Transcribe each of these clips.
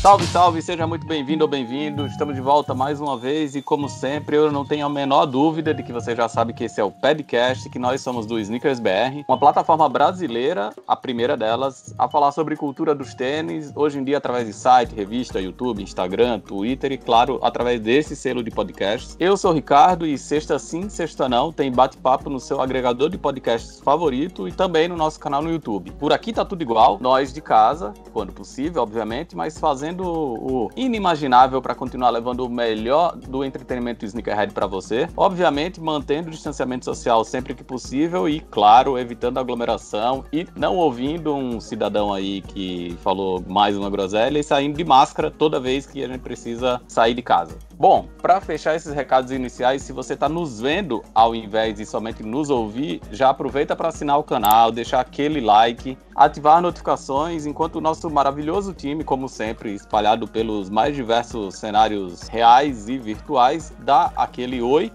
Salve, salve, seja muito bem-vindo ou bem-vindo. Estamos de volta mais uma vez e, como sempre, eu não tenho a menor dúvida de que você já sabe que esse é o podcast, que nós somos do Sneakers BR, uma plataforma brasileira, a primeira delas, a falar sobre cultura dos tênis, hoje em dia através de site, revista, YouTube, Instagram, Twitter e, claro, através desse selo de podcasts. Eu sou o Ricardo e sexta sim, sexta não, tem bate-papo no seu agregador de podcasts favorito e também no nosso canal no YouTube. Por aqui tá tudo igual, nós de casa, quando possível, obviamente, mas fazendo o inimaginável para continuar levando o melhor do entretenimento sneakerhead para você. Obviamente, mantendo o distanciamento social sempre que possível e, claro, evitando aglomeração e não ouvindo um cidadão aí que falou mais uma groselha e saindo de máscara toda vez que a gente precisa sair de casa. Bom, para fechar esses recados iniciais, se você está nos vendo ao invés de somente nos ouvir, já aproveita para assinar o canal, deixar aquele like, ativar notificações, enquanto o nosso maravilhoso time, como sempre, espalhado pelos mais diversos cenários reais e virtuais, dá aquele oi.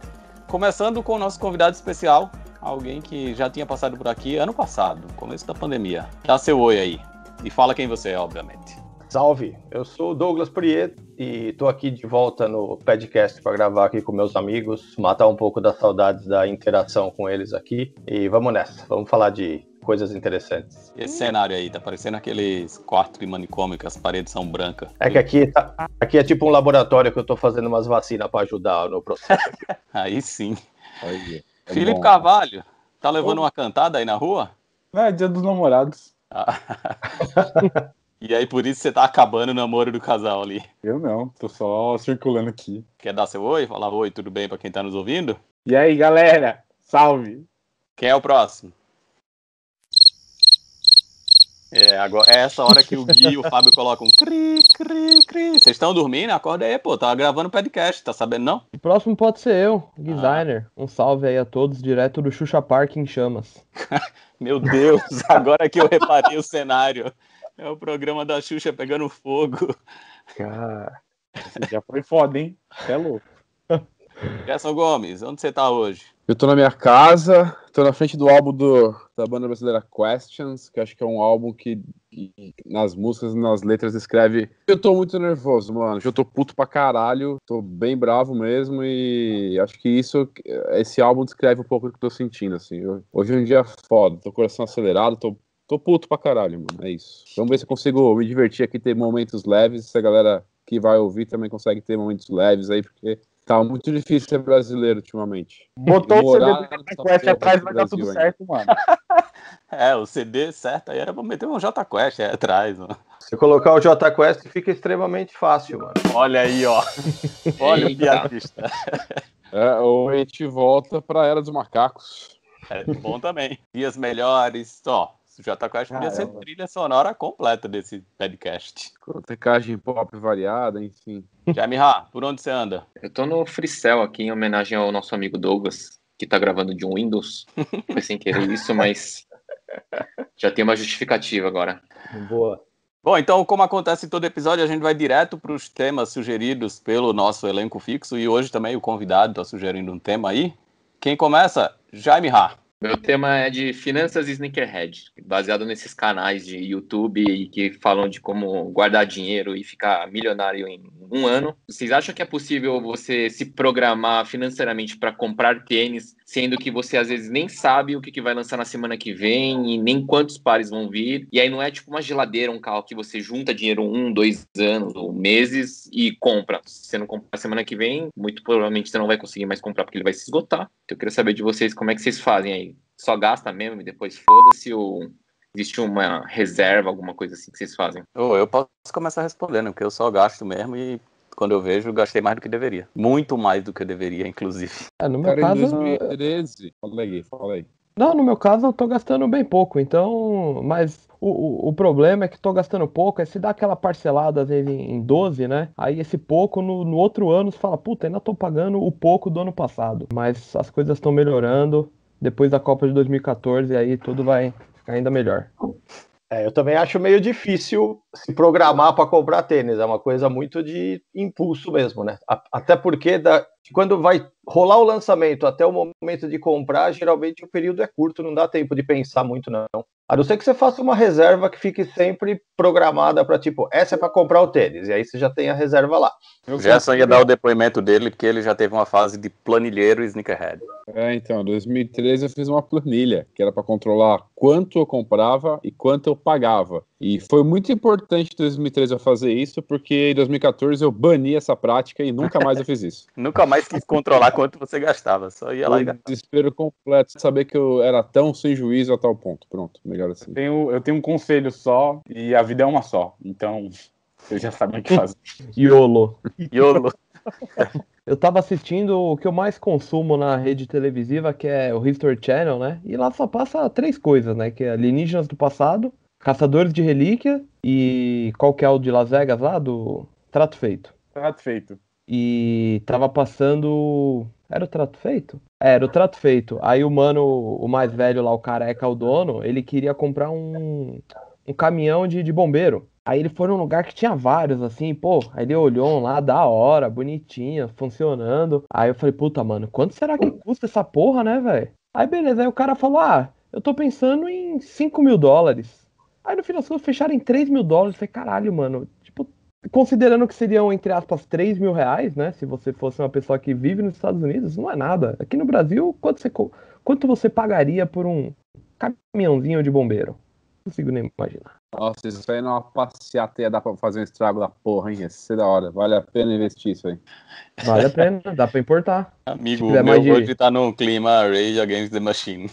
Começando com o nosso convidado especial, alguém que já tinha passado por aqui ano passado, começo da pandemia. Dá seu oi aí e fala quem você é, obviamente. Salve, eu sou Douglas Prieto e estou aqui de volta no podcast para gravar aqui com meus amigos, matar um pouco das saudades da interação com eles aqui e vamos nessa, vamos falar de coisas interessantes. esse cenário aí, tá parecendo aqueles quartos de manicômio que as paredes são brancas. É que aqui, tá, aqui é tipo um laboratório que eu estou fazendo umas vacinas para ajudar no processo. aí sim. Olha, é Felipe bom. Carvalho, tá levando Ô. uma cantada aí na rua? É, dia dos namorados. Ah. E aí, por isso, você tá acabando o namoro do casal ali. Eu não, tô só circulando aqui. Quer dar seu oi? Falar oi, tudo bem pra quem tá nos ouvindo? E aí, galera? Salve! Quem é o próximo? É, agora é essa hora que o Gui e o Fábio colocam cri, cri, cri. Vocês estão dormindo? Acorda aí, pô. Tava tá gravando podcast, tá sabendo não? O próximo pode ser eu, ah. designer. Ah. Um salve aí a todos, direto do Xuxa Park em chamas. Meu Deus, agora que eu reparei o cenário. É o programa da Xuxa pegando fogo. Cara, já foi foda, hein? É louco. Gerson Gomes, onde você tá hoje? Eu tô na minha casa, tô na frente do álbum do, da banda brasileira Questions, que acho que é um álbum que, que nas músicas e nas letras escreve. Eu tô muito nervoso, mano. Eu tô puto pra caralho, tô bem bravo mesmo e acho que isso, esse álbum descreve um pouco o que eu tô sentindo, assim. Eu, hoje é um dia foda, tô coração acelerado, tô Tô puto pra caralho, mano. É isso. Vamos ver se eu consigo me divertir aqui, ter momentos leves. Se a galera que vai ouvir também consegue ter momentos leves aí, porque tá muito difícil ser brasileiro ultimamente. Botou o CD do Quest atrás vai tá dar tudo ainda. certo, mano. é, o CD certo aí era pra meter um J Quest aí atrás, mano. Se colocar o J Quest fica extremamente fácil, mano. Olha aí, ó. Olha o piadista. é, ou a gente volta pra Era dos Macacos. É bom também. Dias melhores, ó. Jota tá Quest podia ser trilha sonora completa desse podcast. Cotecagem pop variada, enfim. Jaime Ra, por onde você anda? Eu tô no Freecell aqui em homenagem ao nosso amigo Douglas, que tá gravando de um Windows. Foi sem querer isso, mas já tem uma justificativa agora. Boa. Bom, então, como acontece em todo episódio, a gente vai direto para os temas sugeridos pelo nosso elenco fixo e hoje também o convidado está sugerindo um tema aí. Quem começa? Jaime Ra. Meu tema é de finanças e sneakerhead, baseado nesses canais de YouTube que falam de como guardar dinheiro e ficar milionário em um ano. Vocês acham que é possível você se programar financeiramente para comprar tênis, sendo que você às vezes nem sabe o que, que vai lançar na semana que vem e nem quantos pares vão vir? E aí não é tipo uma geladeira, um carro que você junta dinheiro um, dois anos ou meses e compra. Se você não comprar semana que vem, muito provavelmente você não vai conseguir mais comprar porque ele vai se esgotar. Então eu queria saber de vocês como é que vocês fazem aí só gasta mesmo e depois foda-se ou existe uma reserva, alguma coisa assim que vocês fazem? Oh, eu posso começar respondendo, porque eu só gasto mesmo e quando eu vejo, gastei mais do que deveria. Muito mais do que eu deveria, inclusive. É, no meu Cara, caso... em 2013... Fala aí, fala aí. Não, no meu caso eu tô gastando bem pouco, então. Mas o, o, o problema é que tô gastando pouco, é se dá aquela parcelada às vezes em 12, né? Aí esse pouco no, no outro ano você fala, puta, ainda tô pagando o pouco do ano passado. Mas as coisas estão melhorando depois da Copa de 2014, aí tudo vai ficar ainda melhor. É, eu também acho meio difícil se programar para comprar tênis, é uma coisa muito de impulso mesmo, né? Até porque da, quando vai rolar o lançamento até o momento de comprar, geralmente o período é curto, não dá tempo de pensar muito, não. A não ser que você faça uma reserva que fique sempre programada para tipo, essa é para comprar o tênis, e aí você já tem a reserva lá. Já Gerson é ia dar o depoimento dele, porque ele já teve uma fase de planilheiro e sneakerhead. É, então, em 2013 eu fiz uma planilha, que era para controlar quanto eu comprava e quanto eu pagava. E foi muito importante em 2013 eu fazer isso, porque em 2014 eu bani essa prática e nunca mais eu fiz isso. nunca mais quis controlar quanto você gastava, só ia lá e gastava. Desespero completo, saber que eu era tão sem juízo a tal ponto. Pronto, melhor melhor assim. Eu tenho, eu tenho um conselho só e a vida é uma só. Então, vocês já sabem o que fazer. Iolo. Iolo. Eu tava assistindo o que eu mais consumo na rede televisiva, que é o History Channel, né? E lá só passa três coisas, né? Que é alienígenas do passado, caçadores de relíquia e qual que é o de Las Vegas lá? Do Trato Feito. Trato Feito. E tava passando. Era o Trato Feito? Era o trato feito. Aí o mano, o mais velho lá, o careca, o dono, ele queria comprar um, um caminhão de, de bombeiro. Aí ele foi num lugar que tinha vários, assim, pô. Aí ele olhou um lá, da hora, bonitinha, funcionando. Aí eu falei, puta, mano, quanto será que custa essa porra, né, velho? Aí beleza, aí o cara falou, ah, eu tô pensando em 5 mil dólares. Aí no final das contas fecharam em 3 mil dólares. Eu falei, caralho, mano, considerando que seriam, entre aspas, 3 mil reais, né? Se você fosse uma pessoa que vive nos Estados Unidos, não é nada. Aqui no Brasil, quanto você, quanto você pagaria por um caminhãozinho de bombeiro? Não consigo nem imaginar. Nossa, isso aí numa é passeata ia dar pra fazer um estrago da porra, hein? Isso é da hora. Vale a pena investir isso aí. Vale a pena, dá pra importar. Amigo, meu mais de... hoje tá num clima Rage Against the Machine.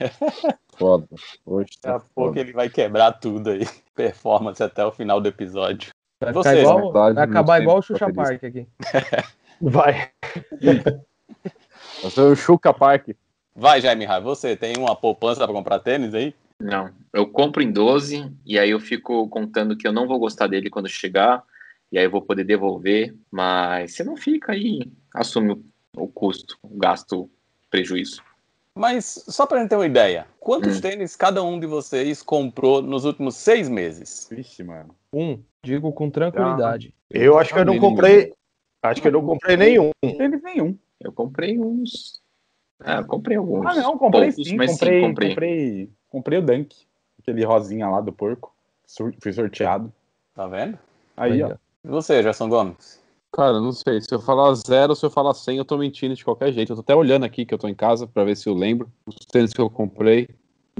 Foda. Hoje tá Daqui a pouco ele vai quebrar tudo aí. Performance até o final do episódio. Vai Vocês, igual, né? vai acabar igual o Xuxa Park aqui. vai. eu sou o Xuxa Park. Vai, Jaime Rai, você tem uma poupança para comprar tênis aí? Não, eu compro em 12 e aí eu fico contando que eu não vou gostar dele quando chegar e aí eu vou poder devolver, mas você não fica aí, assume o custo, o gasto, o prejuízo. Mas só para gente ter uma ideia, quantos hum. tênis cada um de vocês comprou nos últimos seis meses? Vixe, mano. Um. Digo com tranquilidade. Tá. Eu acho que eu não comprei. Acho que eu não comprei nenhum. nenhum. Eu comprei uns. Ah, comprei alguns. Ah, não, comprei poucos, sim, mas comprei, sim, comprei. comprei. Comprei o Dunk, aquele rosinha lá do porco. Fui sorteado. Tá vendo? Aí, ó. E você, Gerson Gomes? Cara, não sei. Se eu falar zero, se eu falar 100, eu tô mentindo de qualquer jeito. Eu tô até olhando aqui que eu tô em casa para ver se eu lembro. Os tênis que eu comprei.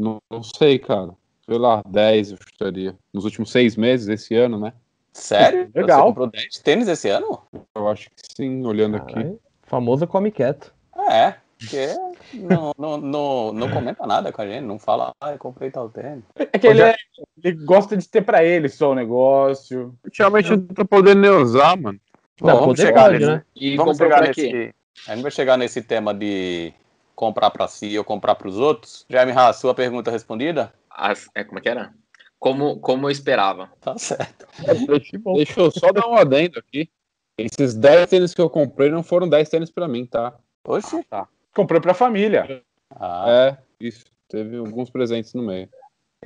Não, não sei, cara sei lá, 10, eu chutaria. Nos últimos seis meses, esse ano, né? Sério? Legal. Você comprou 10 tênis esse ano? Eu acho que sim, olhando Caralho. aqui. Famoso come quieto. Ah, é, porque não, não, não, não, comenta nada com a gente, não fala, ah, eu comprei tal tênis. É que ele, é, ele gosta de ter pra ele só o negócio. Ultimamente não tô tá podendo nem usar, mano. Não, vamos chegar pode, nesse, né? E vamos chegar nesse. A gente vai chegar nesse tema de comprar para si ou comprar para os outros. Jaime Ha, sua pergunta respondida? As, é, como é que era? Como, como eu esperava. Tá certo. É, deixa, deixa eu só dar um adendo aqui. Esses 10 tênis que eu comprei não foram 10 tênis para mim, tá? Oxe. Ah, tá. Comprei pra família. Ah. É, isso. Teve alguns presentes no meio.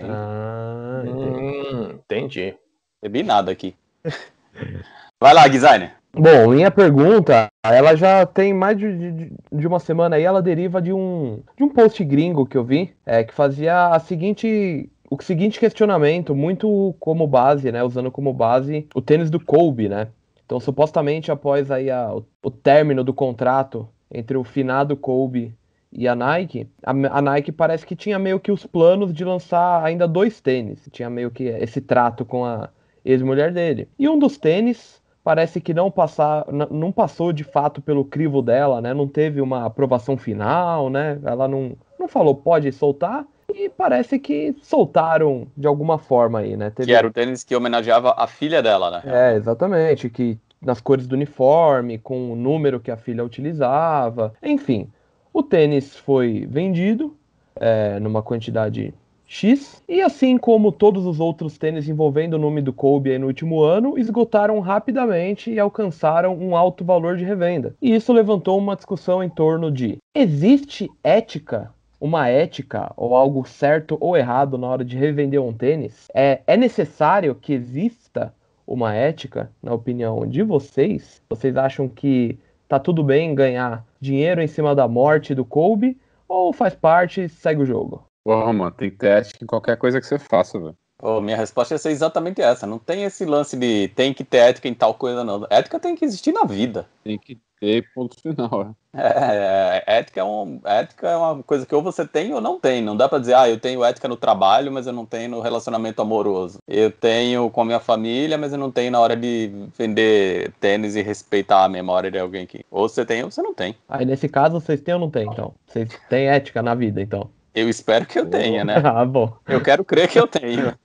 Ah, hum, hum, entendi. Bebi nada aqui. Vai lá, designer. Bom, minha pergunta, ela já tem mais de, de, de, uma semana aí, ela deriva de um, de um post gringo que eu vi, é, que fazia a seguinte o seguinte questionamento, muito como base, né, usando como base o tênis do Kobe, né? Então, supostamente após aí a, o, o, término do contrato entre o finado Kobe e a Nike, a, a, Nike parece que tinha meio que os planos de lançar ainda dois tênis, tinha meio que esse trato com a ex-mulher dele. E um dos tênis parece que não, passar, não passou de fato pelo crivo dela, né? Não teve uma aprovação final, né? Ela não, não falou pode soltar e parece que soltaram de alguma forma aí, né? Teve... Que era o tênis que homenageava a filha dela, né? É, exatamente, que nas cores do uniforme, com o número que a filha utilizava, enfim. O tênis foi vendido é, numa quantidade X. E assim como todos os outros tênis envolvendo o nome do Kobe no último ano, esgotaram rapidamente e alcançaram um alto valor de revenda. E isso levantou uma discussão em torno de: existe ética uma ética ou algo certo ou errado na hora de revender um tênis? É, é necessário que exista uma ética, na opinião de vocês? Vocês acham que tá tudo bem ganhar dinheiro em cima da morte do Kobe? Ou faz parte e segue o jogo? Porra, mano, tem ética em qualquer coisa que você faça, velho. Oh, minha resposta ia ser exatamente essa. Não tem esse lance de tem que ter ética em tal coisa, não. Ética tem que existir na vida. Tem que ter, ponto final. É. é, é, ética, é um, ética é uma coisa que ou você tem ou não tem. Não dá pra dizer, ah, eu tenho ética no trabalho, mas eu não tenho no relacionamento amoroso. Eu tenho com a minha família, mas eu não tenho na hora de vender tênis e respeitar a memória de alguém que. Ou você tem ou você não tem. Aí, nesse caso, vocês têm ou não têm, então? Vocês têm ética na vida, então? Eu espero que eu tenha, né? Ah, bom. Eu quero crer que eu tenha.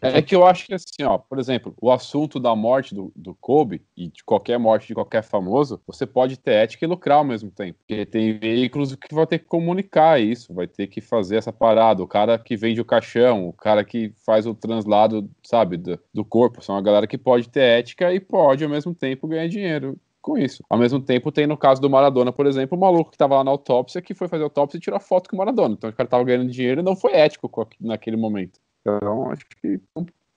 É que eu acho que assim, ó, por exemplo, o assunto da morte do, do Kobe e de qualquer morte de qualquer famoso, você pode ter ética e lucrar ao mesmo tempo. Porque tem veículos que vão ter que comunicar isso, vai ter que fazer essa parada. O cara que vende o caixão, o cara que faz o translado, sabe, do, do corpo, são a galera que pode ter ética e pode ao mesmo tempo ganhar dinheiro com isso. Ao mesmo tempo, tem no caso do Maradona, por exemplo, o maluco que tava lá na autópsia, que foi fazer autópsia e tirou a foto com o Maradona. Então o cara tava ganhando dinheiro e não foi ético naquele momento. Então, acho que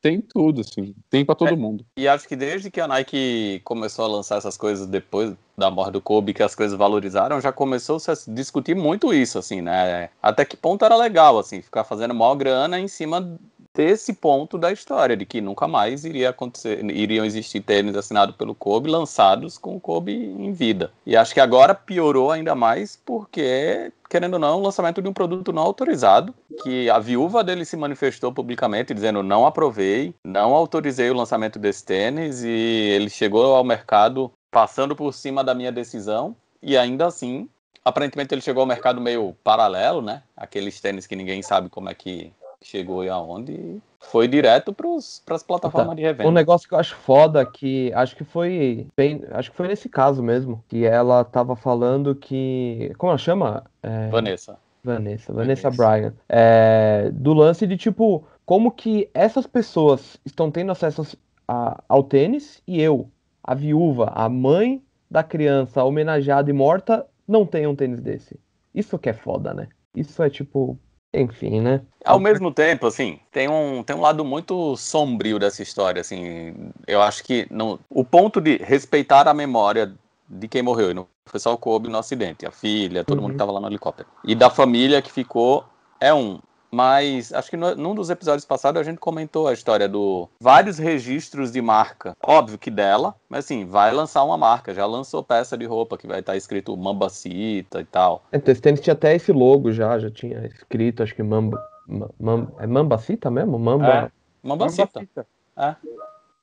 tem tudo, assim. Tem para todo é, mundo. E acho que desde que a Nike começou a lançar essas coisas depois da morte do Kobe, que as coisas valorizaram, já começou a discutir muito isso, assim, né? Até que ponto era legal, assim, ficar fazendo maior grana em cima esse ponto da história de que nunca mais iria acontecer, iriam existir tênis assinados pelo Kobe lançados com o Kobe em vida. E acho que agora piorou ainda mais porque querendo ou não, o lançamento de um produto não autorizado, que a viúva dele se manifestou publicamente dizendo não aprovei, não autorizei o lançamento desse tênis e ele chegou ao mercado passando por cima da minha decisão e ainda assim, aparentemente ele chegou ao mercado meio paralelo, né? Aqueles tênis que ninguém sabe como é que chegou e aonde foi direto para as plataformas então, de revenda. Um negócio que eu acho foda que acho que foi bem, acho que foi nesse caso mesmo que ela tava falando que como ela chama? É... Vanessa. Vanessa, Vanessa, Vanessa Bryan. É... do lance de tipo como que essas pessoas estão tendo acesso a, ao tênis e eu, a viúva, a mãe da criança homenageada e morta, não tenho um tênis desse. Isso que é foda, né? Isso é tipo, enfim, né? Ao mesmo tempo, assim, tem um, tem um lado muito sombrio dessa história, assim. Eu acho que não, o ponto de respeitar a memória de quem morreu, e não foi só o Kobe no acidente, a filha, todo uhum. mundo que estava lá no helicóptero. E da família que ficou é um. Mas acho que no, num dos episódios passados a gente comentou a história do vários registros de marca. Óbvio que dela, mas assim, vai lançar uma marca. Já lançou peça de roupa que vai estar tá escrito Mambacita e tal. Então esse tênis tinha até esse logo já, já tinha escrito, acho que Mamba. é Mambacita mesmo? Mamba. É, Mambacita. É.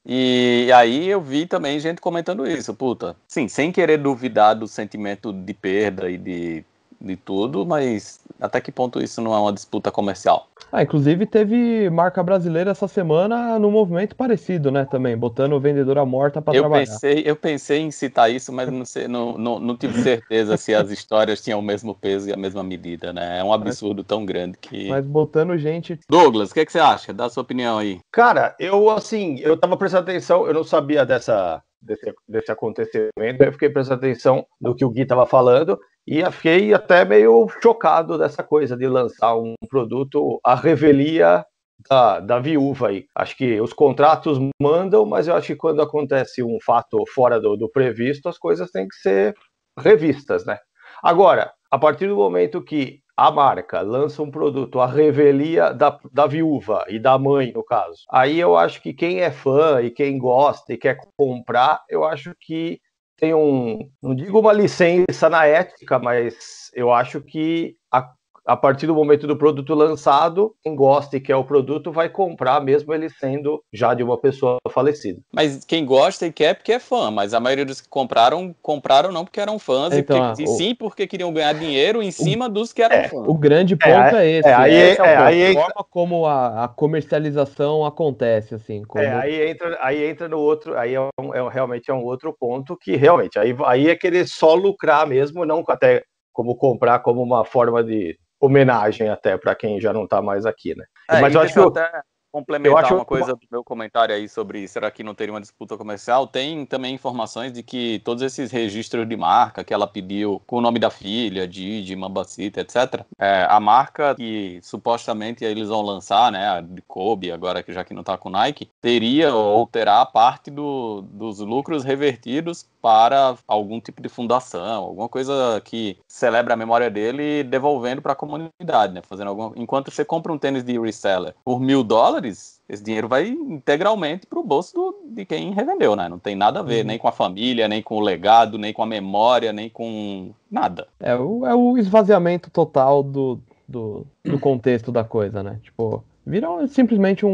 E aí eu vi também gente comentando isso, puta. Sim, sem querer duvidar do sentimento de perda e de de tudo, mas até que ponto isso não é uma disputa comercial? Ah, inclusive teve marca brasileira essa semana num movimento parecido, né, também, botando vendedora morta para trabalhar. Pensei, eu pensei em citar isso, mas não, sei, não, não, não tive certeza se as histórias tinham o mesmo peso e a mesma medida, né? É um absurdo mas, tão grande que... Mas botando gente... Douglas, o que, é que você acha? Dá a sua opinião aí. Cara, eu, assim, eu tava prestando atenção, eu não sabia dessa... Desse, desse, acontecimento. Eu fiquei prestando atenção no que o Gui estava falando. E eu fiquei até meio chocado dessa coisa de lançar um produto à revelia da, da, viúva aí. Acho que os contratos mandam, mas eu acho que quando acontece um fato fora do, do previsto, as coisas têm que ser revistas, né? Agora, a partir do momento que a marca lança um produto, a revelia da, da viúva e da mãe, no caso. Aí eu acho que quem é fã e quem gosta e quer comprar, eu acho que tem um, não digo uma licença na ética, mas eu acho que a a partir do momento do produto lançado, quem gosta e quer o produto vai comprar, mesmo ele sendo já de uma pessoa falecida. Mas quem gosta e quer porque é fã, mas a maioria dos que compraram, compraram não porque eram fãs, então, e, porque, o... e sim porque queriam ganhar dinheiro em cima o... dos que eram é, fãs. O grande é, ponto é, é esse. Né? É, aí, esse é, é aí forma como a, a, comercialização acontece, assim. É, como... É, aí entra, aí entra no outro, aí é, um, é realmente é um outro ponto que realmente, aí, aí é querer só lucrar mesmo, não até como comprar como uma forma de homenagem até para quem já não está mais aqui, né? É, mas eu acho que eu... até complementar acho... uma coisa do meu comentário aí sobre será que não teria uma disputa comercial, tem também informações de que todos esses registros de marca que ela pediu com o nome da filha, Didi, Mambacita, etc., é, a marca que supostamente eles vão lançar, né, a de Kobe, agora que já que não tá com Nike, teria ou terá parte do, dos lucros revertidos para algum tipo de fundação, alguma coisa que celebra a memória dele devolvendo para a comunidade, né, fazendo alguma... Enquanto você compra um tênis de reseller por mil dólares, dólares, esse dinheiro vai integralmente para o bolso do, de quem revendeu, né? Não tem nada a ver uhum. nem com a família, nem com o legado, nem com a memória, nem com nada. É o, é o esvaziamento total do, do, do contexto da coisa, né? Tipo, vira simplesmente um,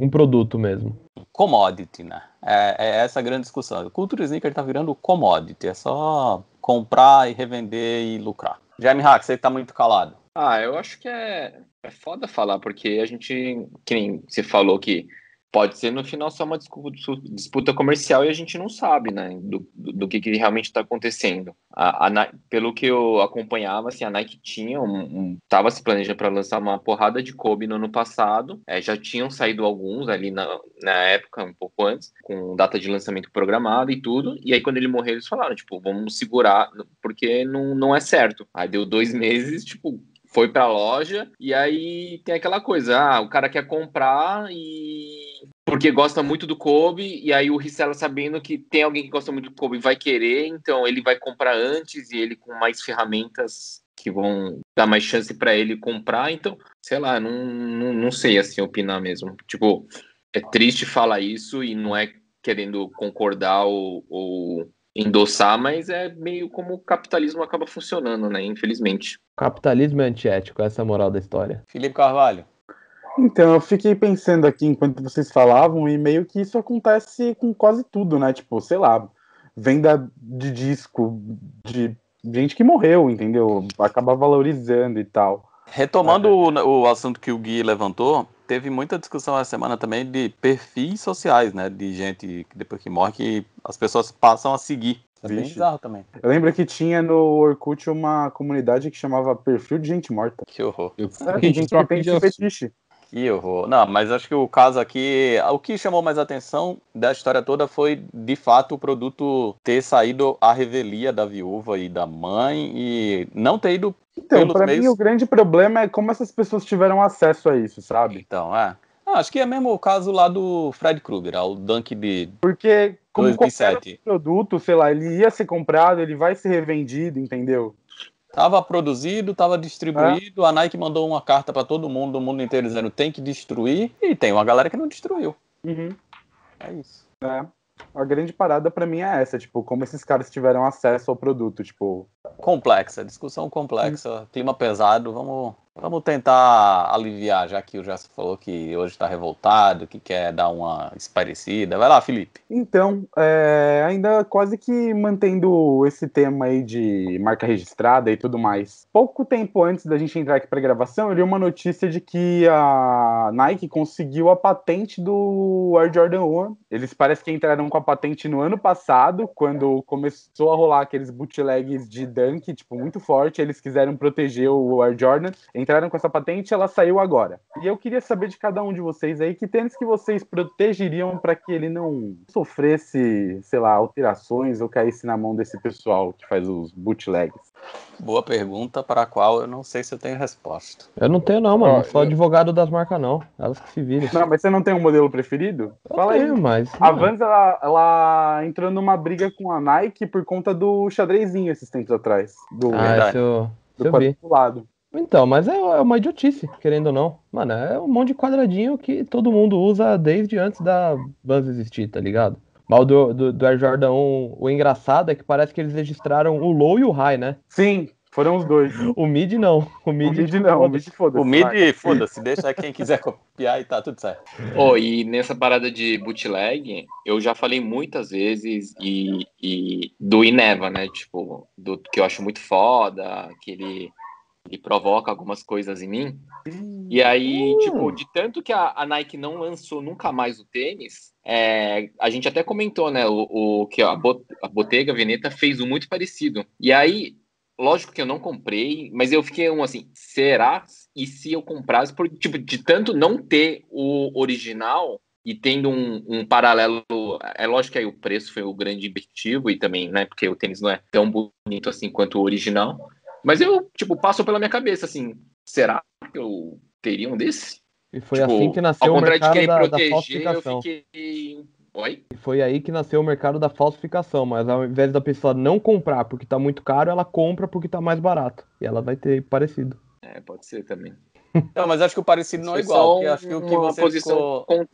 um, um, produto mesmo. Commodity, né? É, é essa a grande discussão. O cultura sneaker está virando commodity, é só comprar e revender e lucrar. Jaime Hack, você está muito calado. Ah, eu acho que é é foda falar, porque a gente, que nem você falou que pode ser no final só uma disputa comercial e a gente não sabe, né, do, do, que, que, realmente está acontecendo. A, a, pelo que eu acompanhava, assim, a Nike tinha um, um tava se planejando para lançar uma porrada de Kobe no ano passado. É, já tinham saído alguns ali na, na época, um pouco antes, com data de lançamento programada e tudo. E aí quando ele morreu, eles falaram tipo, vamos segurar porque não, não é certo. Aí deu dois meses, tipo, foi para a loja e aí tem aquela coisa, ah, o cara quer comprar e porque gosta muito do Kobe e aí o Rissela sabendo que tem alguém que gosta muito do Kobe vai querer, então ele vai comprar antes e ele com mais ferramentas que vão dar mais chance para ele comprar, então, sei lá, não, não, não sei assim opinar mesmo. Tipo, é triste falar isso e não é querendo concordar ou, ou endossar, mas é meio como o capitalismo acaba funcionando, né? Infelizmente. Capitalismo é antiético, essa é a moral da história. Felipe Carvalho. Então, eu fiquei pensando aqui enquanto vocês falavam, e meio que isso acontece com quase tudo, né? Tipo, sei lá, venda de disco, de gente que morreu, entendeu? Acaba valorizando e tal. Retomando é. o, o assunto que o Gui levantou, teve muita discussão essa semana também de perfis sociais, né? De gente que depois que morre, que as pessoas passam a seguir. É bem bizarro também. Eu lembro que tinha no Orkut uma comunidade que chamava Perfil de Gente Morta. Que horror. Eu... É, que gente tem de fetiche. Que horror. Não, mas acho que o caso aqui. O que chamou mais atenção da história toda foi, de fato, o produto ter saído à revelia da viúva e da mãe e não ter ido então, para meios... mim o grande problema é como essas pessoas tiveram acesso a isso, sabe? Então, é. Ah, acho que é mesmo o caso lá do Fred Krueger, é o dunk de Porque como 2007. produto, sei lá, ele ia ser comprado, ele vai ser revendido, entendeu? Tava produzido, tava distribuído, é. a Nike mandou uma carta para todo mundo, do mundo inteiro, dizendo tem que destruir, e tem uma galera que não destruiu. Uhum. É isso. É a grande parada para mim é essa, tipo, como esses caras tiveram acesso ao produto, tipo. Complexa, discussão complexa, hum. clima pesado, vamos Vamos tentar aliviar, já que o Jasso falou que hoje está revoltado, que quer dar uma esparecida. Vai lá, Felipe. Então, é, ainda quase que mantendo esse tema aí de marca registrada e tudo mais. Pouco tempo antes da gente entrar aqui para gravação, eu li uma notícia de que a Nike conseguiu a patente do Air Jordan 1. Eles parecem que entraram com a patente no ano passado, quando começou a rolar aqueles bootlegs de dunk, tipo, muito forte. Eles quiseram proteger o Air Jordan entraram com essa patente, ela saiu agora. E eu queria saber de cada um de vocês aí que tênis que vocês protegeriam para que ele não sofresse, sei lá, alterações ou caísse na mão desse pessoal que faz os bootlegs. Boa pergunta para a qual eu não sei se eu tenho resposta. Eu não tenho não, mano. Ó, sou eu... advogado das marcas não. Elas que se virem. Não, mas você não tem um modelo preferido? Eu Fala tenho, aí. Mas, a Vans ela, ela entrou numa briga com a Nike por conta do xadrezinho esses tempos atrás. Do, ah, verdade, eu, do então, mas é, é uma idiotice, querendo ou não. Mano, é um monte de quadradinho que todo mundo usa desde antes da Vans existir, tá ligado? Mal do, do, do Air Jordan 1, o engraçado é que parece que eles registraram o low e o high, né? Sim, foram os dois. o mid não. O mid, o mid não, o mid foda-se. O mid foda-se, deixa quem quiser copiar e tá tudo certo. Oh, e nessa parada de bootleg, eu já falei muitas vezes e, e do Ineva, né? Tipo, do que eu acho muito foda, que ele ele provoca algumas coisas em mim. Hum. E aí, tipo, de tanto que a, a, Nike não lançou nunca mais o tênis, é, a gente até comentou, né, o, o que a, Bot, a Bottega Veneta fez um muito parecido. E aí, lógico que eu não comprei, mas eu fiquei um assim, será? E se eu comprasse? Por, tipo, de tanto não ter o original, e tendo um, um, paralelo, é lógico que aí o preço foi o grande objetivo e também, né, porque o tênis não é tão bonito assim quanto o original, mas eu, tipo, passou pela minha cabeça, assim, será que eu teria um desse? E foi tipo, assim que nasceu o mercado de da, proteger, da falsificação. Fiquei... Oi? E foi aí que nasceu o mercado da falsificação, mas ao invés da pessoa não comprar porque tá muito caro, ela compra porque tá mais barato. E ela vai ter parecido. É, pode ser também. Não, mas acho que o parecido não é igual. Um, acho que o que você ficou, com...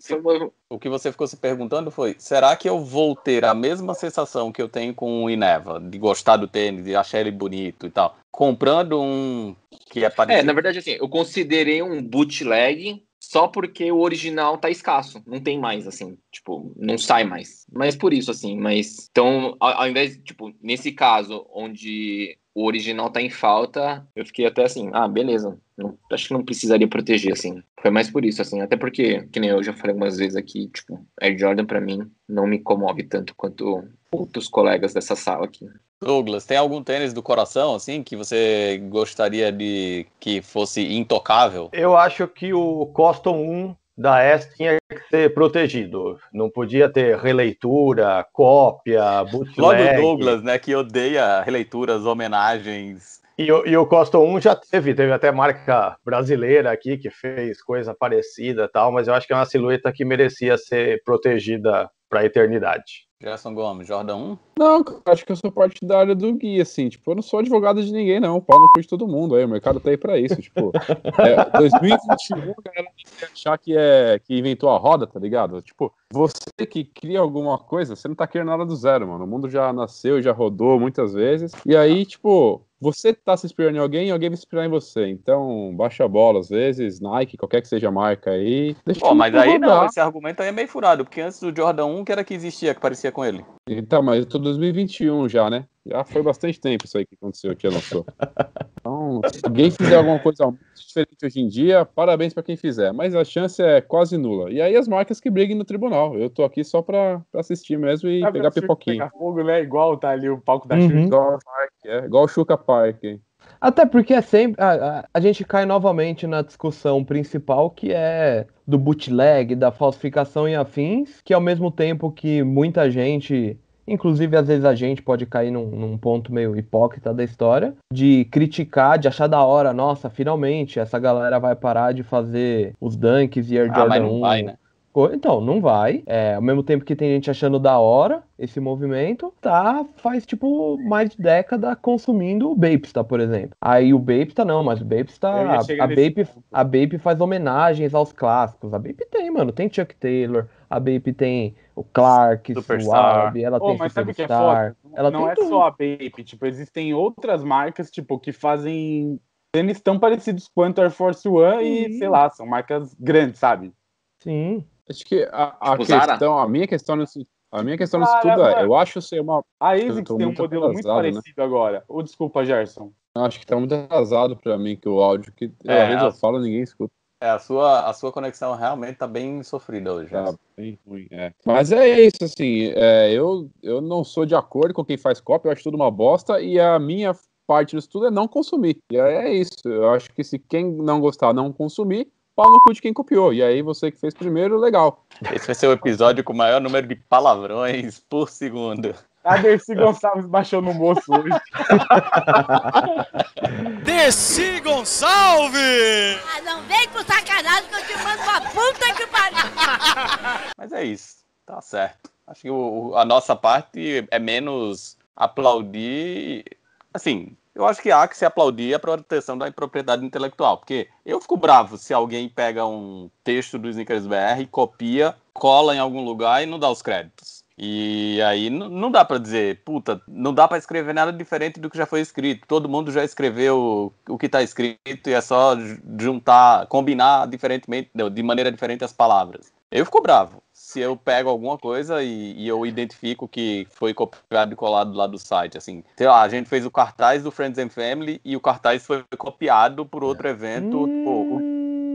o que você ficou se perguntando foi: será que eu vou ter a mesma sensação que eu tenho com o Ineva, de gostar do tênis, de achar ele bonito e tal, comprando um que é, é parecido? É, na verdade, assim, eu considerei um bootleg só porque o original tá escasso, não tem mais, assim, tipo, não sai mais. Mas por isso, assim, mas. Então, ao, ao invés, de, tipo, nesse caso, onde o original tá em falta, eu fiquei até assim, ah, beleza. Não, acho que não precisaria proteger, assim. Foi mais por isso, assim. Até porque, que nem eu já falei algumas vezes aqui, tipo, Air Jordan para mim não me comove tanto quanto outros colegas dessa sala aqui. Douglas, tem algum tênis do coração, assim, que você gostaria de que fosse intocável? Eu acho que o Coston 1 da S tinha que ser protegido. Não podia ter releitura, cópia, bootleg. Logo Douglas, né, que odeia releituras, homenagens. E, e o Costa 1 já teve, teve até marca brasileira aqui que fez coisa parecida tal, mas eu acho que é uma silhueta que merecia ser protegida para a eternidade. Gerson Gomes, Jordan 1? Não, acho que eu sou partidário do Gui, assim, tipo, eu não sou advogado de ninguém, não. Pau no cu de todo mundo aí, o mercado tá aí pra isso. tipo, é, 2021, a galera tem que achar que, é, que inventou a roda, tá ligado? Tipo, você que cria alguma coisa, você não tá criando nada do zero, mano. O mundo já nasceu, já rodou muitas vezes. E aí, tipo, você tá se inspirando em alguém e alguém vai se inspirar em você. Então, baixa a bola, às vezes, Nike, qualquer que seja a marca aí. Deixa Pô, mas aí rodar. não, esse argumento aí é meio furado, porque antes do Jordan 1, que era que existia, que parecia com ele. Então, mas eu tô 2021 já, né? Já foi bastante tempo isso aí que aconteceu, que lançou. Então, se alguém fizer alguma coisa diferente hoje em dia, parabéns para quem fizer. Mas a chance é quase nula. E aí as marcas que briguem no tribunal. Eu tô aqui só pra, pra assistir mesmo e pegar pipoquinha. Pegar fogo, né? Igual tá ali o palco da uhum. Xuca. Igual, é, igual o Xuca Park. Até porque é sempre. A, a, a, gente cai novamente na discussão principal que é do bootleg, da falsificação e afins, que ao mesmo tempo que muita gente. Inclusive, às vezes a gente pode cair num, num ponto meio hipócrita da história, de criticar, de achar da hora, nossa, finalmente essa galera vai parar de fazer os dunks e Air ah, Jordan mas não 1. Vai, né? Então, não vai. É, ao mesmo tempo que tem gente achando da hora esse movimento, tá faz tipo mais de década consumindo o Bapista, tá, por exemplo. Aí o Bapista tá, não, mas o Bapista. Tá, a, a, Bape, a Bape faz homenagens aos clássicos. A Bape tem, mano. Tem Chuck Taylor, a Bape tem o Clark, o Suave, ela oh, tem mas é Superstar. É ela não é tudo. só a Bape, tipo, existem outras marcas, tipo, que fazem tênis tão parecidos quanto Air Force One Sim. e, sei lá, são marcas grandes, sabe? Sim. Acho que a, a tipo, questão, Zara? a minha questão nesse, a minha questão Cara, nisso tudo é, eu acho ser uma. A ASICS tem um modelo atrasado, muito né? parecido né? agora. Ou oh, desculpa, Gerson. Eu acho que tá muito atrasado para mim que o áudio que é, às vezes a... eu falo ninguém escuta. É, a sua, a sua conexão realmente tá bem sofrida hoje. Tá bem ruim, é. Mas é isso, assim, é, eu, eu não sou de acordo com quem faz cópia, eu acho tudo uma bosta, e a minha parte disso tudo é não consumir. E é isso, eu acho que se quem não gostar não consumir, pau no cu de quem copiou. E aí você que fez primeiro, legal. Esse vai ser o episódio com o maior número de palavrões por segundo. A Dercy Gonçalves baixou no moço hoje. Dercy Gonçalves! Ah, não vem com sacanagem que eu te mando pra puta que pariu! Mas é isso, tá certo. Acho que o, a nossa parte é menos aplaudir. Assim, eu acho que há que se aplaudir a proteção da propriedade intelectual, porque eu fico bravo se alguém pega um texto do Snickers BR, copia, cola em algum lugar e não dá os créditos. E aí não dá para dizer, puta, não dá para escrever nada diferente do que já foi escrito. Todo mundo já escreveu o que está escrito e é só juntar, combinar diferentemente, de maneira diferente as palavras. Eu fico bravo se eu pego alguma coisa e, e, eu identifico que foi copiado e colado lá do site, assim, sei lá, a gente fez o cartaz do Friends and Family e o cartaz foi copiado por outro é. evento, hum...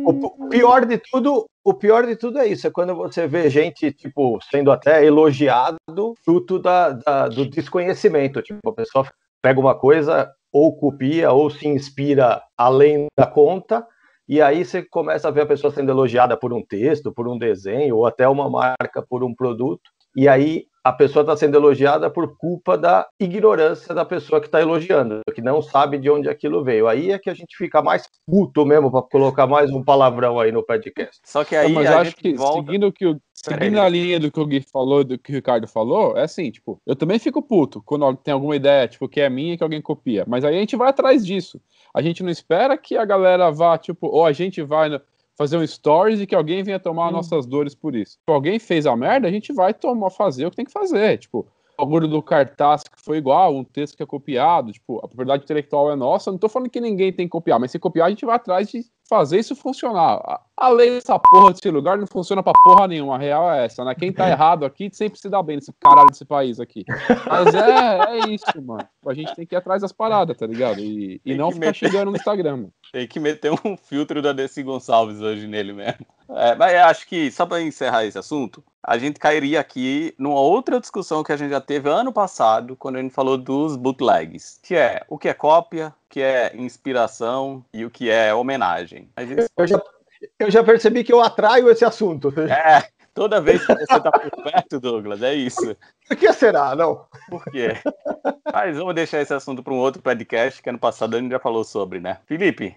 Tipo, o... o pior de tudo, o pior de tudo é isso, é quando você vê gente, tipo, sendo até elogiado fruto da, da do desconhecimento, tipo, a pessoa pega uma coisa, ou copia, ou se inspira além da conta, e aí você começa a ver a pessoa sendo elogiada por um texto, por um desenho, ou até uma marca por um produto. E aí a pessoa está sendo elogiada por culpa da ignorância da pessoa que está elogiando, que não sabe de onde aquilo veio. Aí é que a gente fica mais puto mesmo para colocar mais um palavrão aí no podcast. Só que aí não, mas a acho gente que volta... seguindo o que o Seguindo a linha do que o Gui falou, do que o Ricardo falou, é assim, tipo, eu também fico puto quando tem alguma ideia, tipo, que é minha e que alguém copia. Mas aí a gente vai atrás disso. A gente não espera que a galera vá, tipo, ou a gente vai fazer um stories e que alguém venha tomar hum. nossas dores por isso. Se alguém fez a merda, a gente vai tomar, fazer o que tem que fazer. Tipo, o bagulho do cartaz que foi igual, um texto que é copiado, tipo, a propriedade intelectual é nossa. Eu não tô falando que ninguém tem que copiar, mas se copiar, a gente vai atrás de fazer isso funcionar. A lei dessa porra desse lugar não funciona pra porra nenhuma. A real é essa, né? Quem tá errado aqui sempre se dá bem nesse caralho desse país aqui. Mas é, é isso, mano. Tipo, a gente tem que ir atrás das paradas, tá ligado? E, e não ficar meter... chegando no Instagram, Tem que meter um filtro da DC Gonçalves hoje nele mesmo. É, mas acho que, só pra encerrar esse assunto, a gente cairia aqui numa outra discussão que a gente já teve ano passado, quando a gente falou dos bootlegs, que é o que é cópia, que é inspiração e o que é homenagem. Eu, já, eu, já, percebi que eu atraio esse assunto. É, toda vez que você está por perto, Douglas, é isso. O que será, não? Por quê? Mas vamos deixar esse assunto para um outro podcast que ano passado a gente já falou sobre, né? Felipe,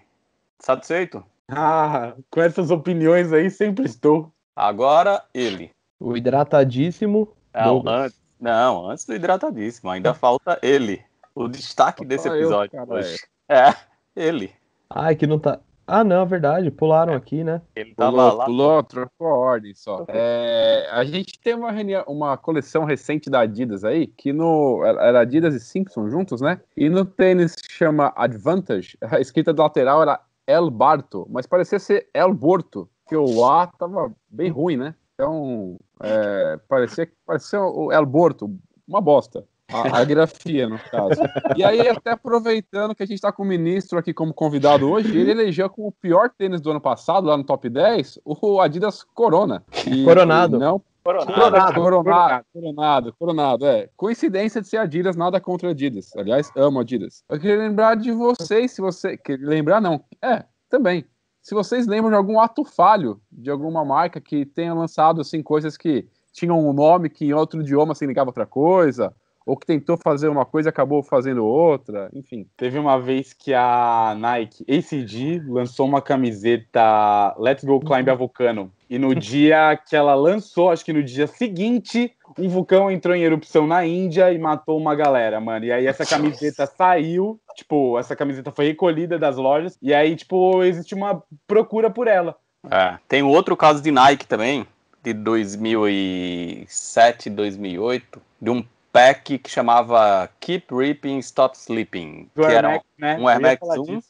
satisfeito? Ah, com essas opiniões aí sempre estou. Agora ele. O hidratadíssimo. Não, antes, não, antes do hidratadíssimo, ainda falta ele. O destaque desse episódio. Eu, cara, é. é, ele. Ai, que não tá. Ah, não, é verdade. Pularam é. aqui, né? Ele tava tá pulou, lá. Pulou, trocou a ordem só. É, a gente tem uma, reunião, uma coleção recente da Adidas aí, que no. Era Adidas e Simpson juntos, né? E no tênis chama Advantage, a escrita do lateral era El Barto, mas parecia ser El Borto, que o A tava bem ruim, né? Então, é, parecia, parecia o El Borto, uma bosta. A, a, grafia, no caso. E aí, até aproveitando que a gente está com o ministro aqui como convidado hoje, ele elegeu como o pior tênis do ano passado, lá no top 10, o Adidas Corona. E, coronado. Não, coronado. Coronado, coronado, coronado, é. Coincidência de ser Adidas, nada contra Adidas. Aliás, amo Adidas. Eu queria lembrar de vocês, se você. Lembrar não. É, também. Se vocês lembram de algum ato falho de alguma marca que tenha lançado assim coisas que tinham um nome que em outro idioma significava outra coisa, ou que tentou fazer uma coisa e acabou fazendo outra, enfim. Teve uma vez que a Nike ACG lançou uma camiseta Let's Go Climb uhum. a Vulcano. E no dia que ela lançou, acho que no dia seguinte, um vulcão entrou em erupção na Índia e matou uma galera, mano. E aí essa camiseta saiu, tipo, essa camiseta foi recolhida das lojas, e aí, tipo, existe uma procura por ela. É, tem outro caso de Nike também, de 2007, 2008, de um pack que chamava Keep Ripping, Stop Sleeping. Do que Air era um, né? um Air Max 1.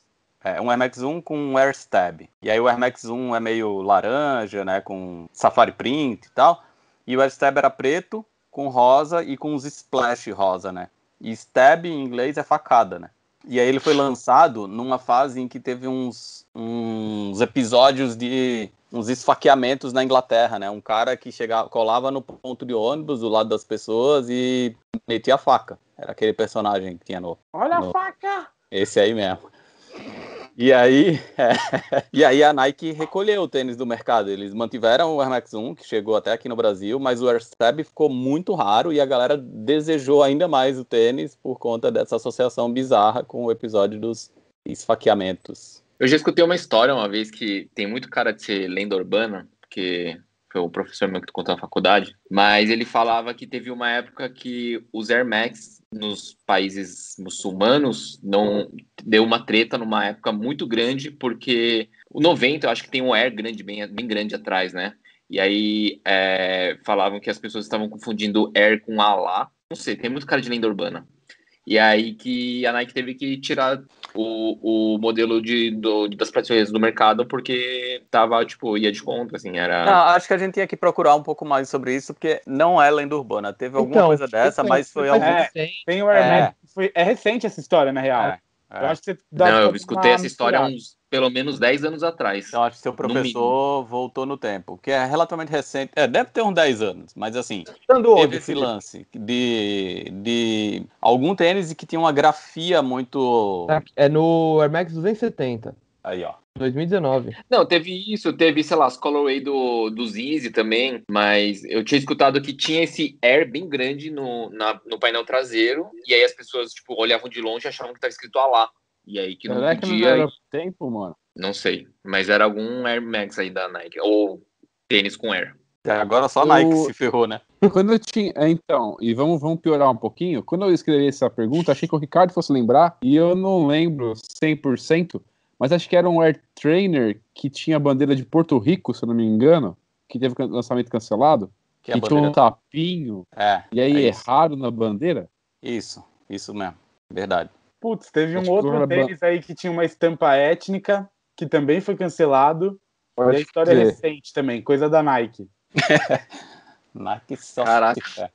É, um Air Max 1 com um Air Stab. E aí o Air Max 1 é meio laranja, né? Com safari print e tal. E o Air Stab era preto, com rosa e com uns splash rosa, né? E stab em inglês é facada, né? E aí ele foi lançado numa fase em que teve uns, uns episódios de uns esfaqueamentos na Inglaterra, né? Um cara que chegava, colava no ponto de ônibus do lado das pessoas e metia a faca. Era aquele personagem que tinha no. Olha no... a faca! Esse aí mesmo. E aí, é... e aí a Nike recolheu o tênis do mercado. Eles mantiveram o Air Max 1, que chegou até aqui no Brasil, mas o Air Stab ficou muito raro e a galera desejou ainda mais o tênis por conta dessa associação bizarra com o episódio dos esfaqueamentos. Eu já escutei uma história uma vez que tem muito cara de ser lenda urbana, porque foi o professor meu que contou na faculdade, mas ele falava que teve uma época que os Air Max nos países muçulmanos não deu uma treta numa época muito grande, porque o 90 eu acho que tem um Air grande, bem, bem grande atrás, né? E aí é, falavam que as pessoas estavam confundindo Air com Alá. Não sei, tem muito cara de lenda urbana. E aí que a Nike teve que tirar o, o modelo de, do, das prateleiras do mercado porque tava, tipo, ia de contra, assim, era... Não, acho que a gente tinha que procurar um pouco mais sobre isso, porque não é lenda urbana. Teve alguma então, coisa dessa, mas foi algo... É, tem o Air é. Foi, é recente essa história, na real. É, é. Eu acho que você dá Não, eu escutei essa história há uns pelo menos 10 anos atrás. Então, acho que seu professor no voltou no tempo, que é relativamente recente. É, deve ter uns 10 anos, mas assim, Quando teve esse lance de, de algum tênis que tinha uma grafia muito. É no Air Max 270. Aí, ó. 2019. Não, teve isso, teve, sei lá, as colorway do, do Zinzi também, mas eu tinha escutado que tinha esse air bem grande no, na, no painel traseiro, e aí as pessoas, tipo, olhavam de longe e achavam que estava escrito Alá. E aí que Será não podia. Que não era tempo, mano? Não sei. Mas era algum Air Max aí da Nike. Ou tênis com Air. É, agora só Nike se ferrou, né? Quando eu tinha. É, então, e vamos, vamos piorar um pouquinho. Quando eu escrevi essa pergunta, achei que o Ricardo fosse lembrar, e eu não lembro 100%, mas acho que era um Air Trainer que tinha a bandeira de Porto Rico, se eu não me engano, que teve lançamento cancelado, que, é que tinha bandeira... um tapinho, é, e aí é erraram na bandeira. Isso, isso mesmo, verdade. Putz, teve um outro deles aí que tinha uma estampa étnica, que também foi cancelado. Pode e a história ter. É recente também, coisa da Nike. Nike só. Caraca.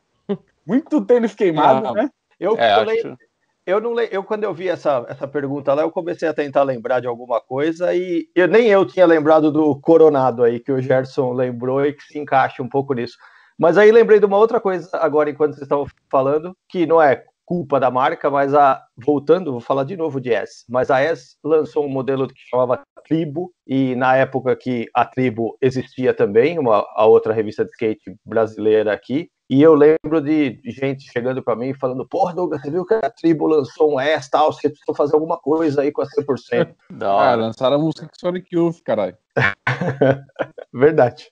Muito tênis queimado, ah, né? Eu, é, eu, eu não leio, eu quando eu vi essa, essa pergunta lá, eu comecei a tentar lembrar de alguma coisa e eu, nem eu tinha lembrado do Coronado aí, que o Gerson lembrou e que se encaixa um pouco nisso. Mas aí lembrei de uma outra coisa agora, enquanto vocês estavam falando, que não é culpa da marca, mas a voltando, vou falar de novo de S, mas a S lançou um modelo que chamava Tribo e na época que a Tribo existia também, uma a outra revista de skate brasileira aqui, e eu lembro de gente chegando para mim falando: Porra, Douglas, você viu que a tribo lançou um S tal? Você precisou fazer alguma coisa aí com a 100%. Não, lançaram a música que Sonic Youth, caralho. Verdade.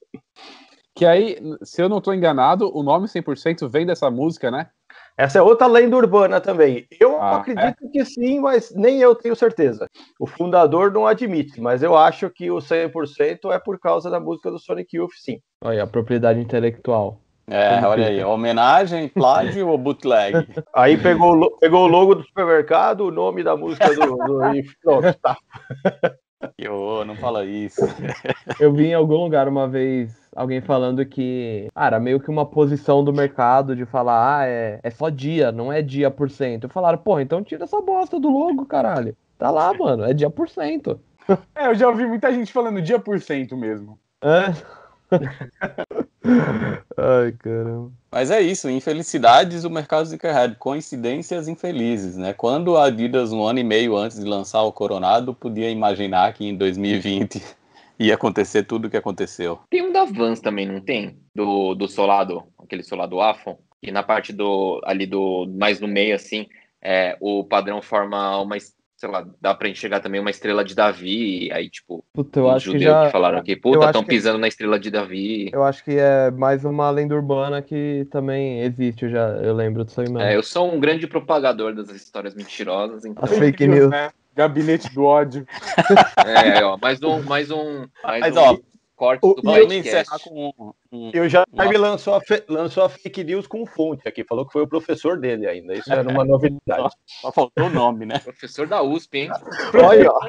Que aí, se eu não estou enganado, o nome 100% vem dessa música, né? Essa é outra lenda urbana também. Eu ah, acredito é? que sim, mas nem eu tenho certeza. O fundador não admite, mas eu acho que o 100% é por causa da música do Sonic Youth, sim. Olha, a propriedade intelectual. É, olha aí, homenagem, plágio ou bootleg? Aí pegou, pegou o logo do supermercado, o nome da música do. do... Pronto, tá. Eu não fala isso. Eu vi em algum lugar uma vez alguém falando que ah, era meio que uma posição do mercado de falar, ah, é, é só dia, não é dia por cento. Falaram, porra, então tira essa bosta do logo, caralho. Tá lá, mano, é dia por cento. É, eu já ouvi muita gente falando dia por cento mesmo. É? Ai, caramba. Mas é isso, infelicidades o mercado Zuckerberg, coincidências infelizes, né? Quando a Adidas, um ano e meio antes de lançar o Coronado, podia imaginar que em 2020 ia acontecer tudo o que aconteceu. Tem um da Vans também, não tem? Do, do solado, aquele solado afon e na parte do ali do mais no meio assim, é, o padrão forma uma, sei lá, dá pra enxergar também uma estrela de Davi, aí, tipo, Puta, eu um acho que, já... que falaram aqui, puta, estão pisando na estrela de Davi. Eu acho que é mais uma lenda urbana que também existe, eu já eu lembro disso aí mesmo. É, eu sou um grande propagador das histórias mentirosas, então... As fake news. Né? Gabinete do ódio. é, ó, mais um, mais um... Mais Mas, um... ó, corte o, do podcast. Com, um, eu já um... me lançou a, fe... lançou a fake news com fonte aqui, falou que foi o professor dele ainda. Isso era uma novidade. Só, faltou o nome, né? professor da USP, hein? Olha, ó.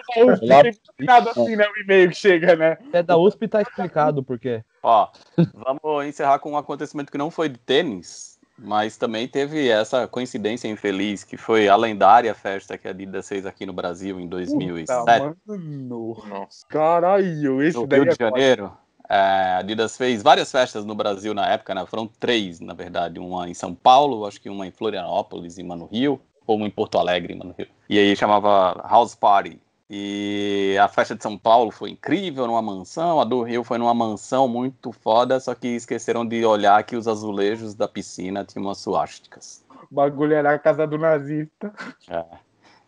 Nada assim, né? O e-mail que chega, né? É da USP tá explicado por quê. Ó, vamos encerrar com um acontecimento que não foi de tênis. Mas também teve essa coincidência infeliz que foi a lendária festa que a Adidas fez aqui no Brasil em 2007. mano. Nossa. Caralho, esse no daí Rio é de Janeiro. É, a Adidas fez várias festas no Brasil na época, né? Foram três, na verdade. Uma em São Paulo, acho que uma em Florianópolis, uma no Rio, ou uma em Porto Alegre, uma no Rio. E aí chamava House Party. E a festa de São Paulo foi incrível, numa mansão. A do Rio foi numa mansão muito foda, só que esqueceram de olhar que os azulejos da piscina tinham umas suásticas. O bagulho era a casa do nazista. É.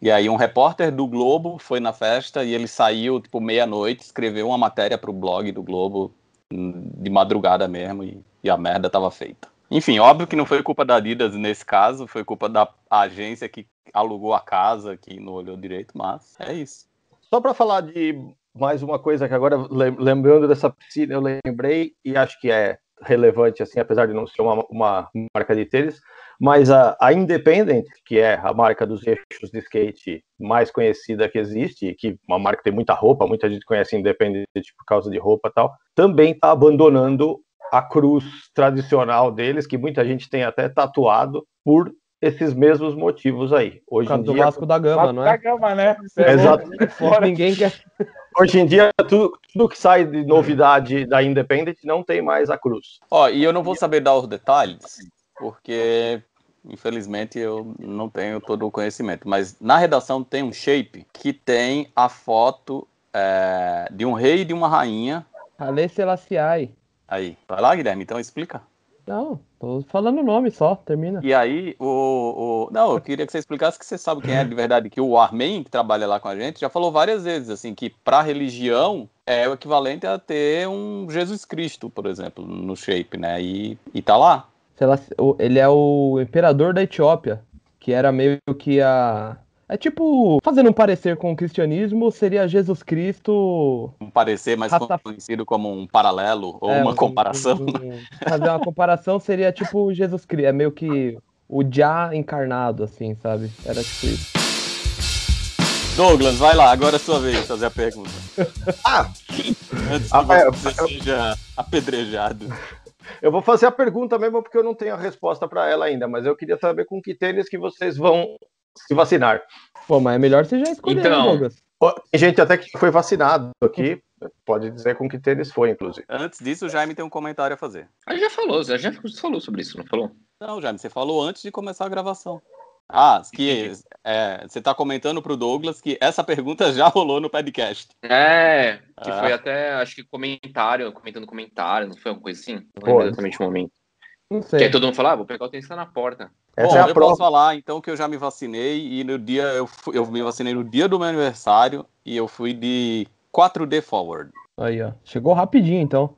E aí um repórter do Globo foi na festa e ele saiu, tipo, meia-noite, escreveu uma matéria pro blog do Globo hum, de madrugada mesmo e, e a merda tava feita. Enfim, óbvio que não foi culpa da Adidas nesse caso, foi culpa da agência que alugou a casa, que não olhou direito, mas é isso. Só para falar de mais uma coisa que agora, lembrando dessa piscina, eu lembrei e acho que é relevante, assim, apesar de não ser uma, uma marca de tênis, mas a, a, Independent, que é a marca dos eixos de skate mais conhecida que existe, que é uma marca que tem muita roupa, muita gente conhece Independent por causa de roupa e tal, também está abandonando a cruz tradicional deles, que muita gente tem até tatuado, por esses mesmos motivos aí. Hoje em do dia, Vasco da Gama, Vasco não é? Da Gama, né? É Exato. Fora. Ninguém quer. Hoje em dia, tudo, tudo, que sai de novidade da Independent não tem mais a cruz. Ó, e eu não vou saber dar os detalhes, porque infelizmente eu não tenho todo o conhecimento. Mas na redação tem um shape que tem a foto é, de um rei e de uma rainha. Alê Selassie. Aí, vai lá, Guilherme, então explica. Não, tô falando o nome só, termina. E aí, o, o. Não, eu queria que você explicasse que você sabe quem é de verdade, que o Armen que trabalha lá com a gente, já falou várias vezes, assim, que pra religião é o equivalente a ter um Jesus Cristo, por exemplo, no shape, né? E, e tá lá. Sei lá, ele é o imperador da Etiópia, que era meio que a é tipo, fazendo um parecer com o cristianismo, seria Jesus Cristo. Um parecer mais Rasta... conhecido como um paralelo ou é, uma um, comparação. Um, né? um, fazer uma comparação seria tipo Jesus Cristo. É meio que o Já encarnado, assim, sabe? Era tipo isso. Douglas, vai lá, agora é sua vez fazer a pergunta. ah! Antes que ah, você é, seja apedrejado. Eu vou fazer a pergunta mesmo porque eu não tenho a resposta para ela ainda, mas eu queria saber com que tênis que vocês vão se vacinar. Pô, mas é melhor você já escolher, né, então, Douglas. Tem gente até que foi vacinado aqui, pode dizer com que tênis foi, inclusive. Antes disso, o Jaime tem um comentário a fazer. A gente já falou, a gente falou sobre isso, não falou? Não, Jaime, você falou antes de começar a gravação. Ah, que é, você está comentando para o Douglas que essa pergunta já rolou no podcast. É, que ah. foi até, acho que comentário, comentando comentário, não foi uma coisa assim? Não exatamente o momento. Não sei. Que aí todo mundo fala, ah, vou pegar o tenista na porta. Essa Bom, é eu prova. posso falar então que eu já me vacinei e no dia eu, fui, eu me vacinei no dia do meu aniversário e eu fui de 4D forward. Aí, ó. Chegou rapidinho então.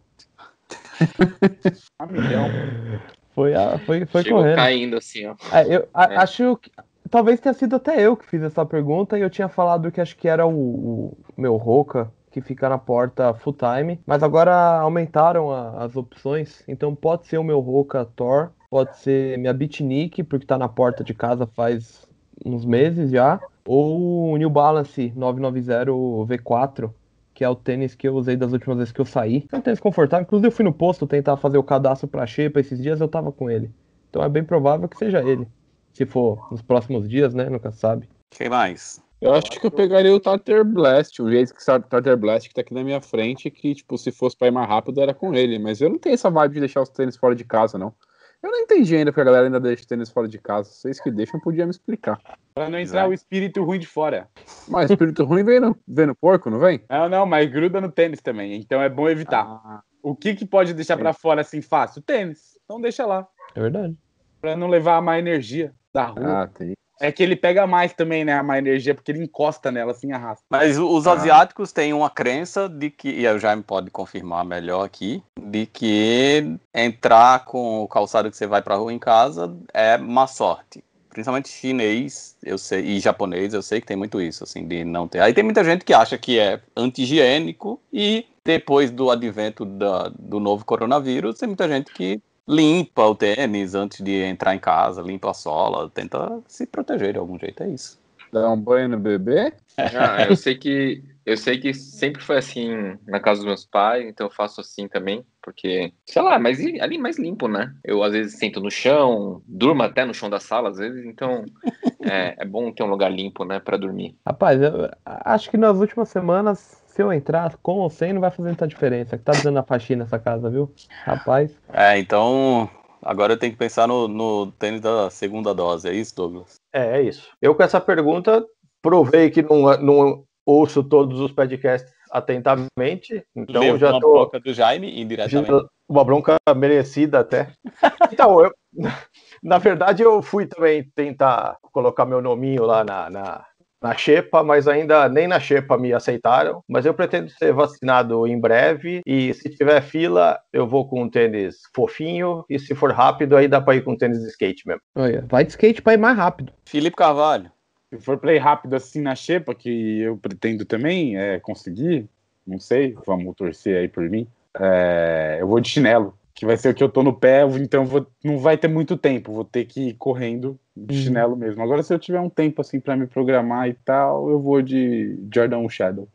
Amigão. Foi, foi, foi Chegou correndo. caindo assim, ó. É, eu a, é. acho que talvez tenha sido até eu que fiz essa pergunta e eu tinha falado que acho que era o, o meu Roca que fica na porta full time. Mas agora aumentaram a, as opções, então pode ser o meu Roca Thor, pode ser minha Bitnik, porque tá na porta de casa faz uns meses já, ou o New Balance 990 V4. Que é o tênis que eu usei das últimas vezes que eu saí. É um tênis confortável. Inclusive, eu fui no posto tentar fazer o cadastro pra pra esses dias, eu tava com ele. Então é bem provável que seja ele. Se for nos próximos dias, né? Nunca sabe. Quem mais? Eu acho que eu pegaria o Tarter Blast, o jeito que o Tarter Blast que tá aqui na minha frente, que, tipo, se fosse pra ir mais rápido, era com ele. Mas eu não tenho essa vibe de deixar os tênis fora de casa, não. Eu não entendi ainda porque a galera ainda deixa o tênis fora de casa. Vocês que deixam podiam me explicar. Pra não entrar Exato. o espírito ruim de fora. Mas espírito ruim vem no, vem no porco, não vem? Não, não, mas gruda no tênis também. Então é bom evitar. Ah, o que, que pode deixar para fora assim fácil? O tênis. Então deixa lá. É verdade. Pra não levar a mais energia da rua. Ah, tem. É que ele pega mais também, né, a má energia, porque ele encosta nela, assim, arrasta. Mas os ah. asiáticos têm uma crença de que, e o Jaime pode confirmar melhor aqui, de que entrar com o calçado que você vai pra rua em casa é má sorte. Principalmente chinês, eu sei, e japonês, eu sei que tem muito isso, assim, de não ter. Aí tem muita gente que acha que é anti-higiênico e depois do advento da, do novo coronavírus, tem muita gente que limpa o tênis antes de entrar em casa, limpa a sola, tenta se proteger de algum jeito, é isso. Dá um banho no bebê? Ah, eu sei que eu sei que sempre foi assim na casa dos meus pais, então eu faço assim também, porque, sei lá, mas ali mais limpo, né? Eu às vezes sento no chão, durmo até no chão da sala, às vezes, então é, é bom ter um lugar limpo, né, para dormir. Rapaz, eu acho que nas últimas semanas se eu entrar com ou sem, não vai fazer muita diferença. Que tá dando a faxina essa casa, viu? Rapaz. É, então. Agora eu tenho que pensar no, no tênis da segunda dose, é isso, Douglas? É, é isso. Eu com essa pergunta provei que não, não ouço todos os podcasts atentamente. Então eu já uma tô. Uma bronca do Jaime, indiretamente. Uma bronca merecida até. então, eu. Na verdade, eu fui também tentar colocar meu nominho lá na, na, na xepa, mas ainda nem na xepa me aceitaram. Mas eu pretendo ser vacinado em breve e se tiver fila, eu vou com um tênis fofinho e se for rápido, aí dá pra ir com um tênis de skate mesmo. Olha, vai de skate pra ir mais rápido. Felipe Carvalho. Se for play rápido assim na xepa, que eu pretendo também é, conseguir, não sei, vamos torcer aí por mim. É, eu vou de chinelo que vai ser o que eu tô no pé, então vou, não vai ter muito tempo, vou ter que ir correndo de uhum. chinelo mesmo. Agora, se eu tiver um tempo assim para me programar e tal, eu vou de Jordan Shadow.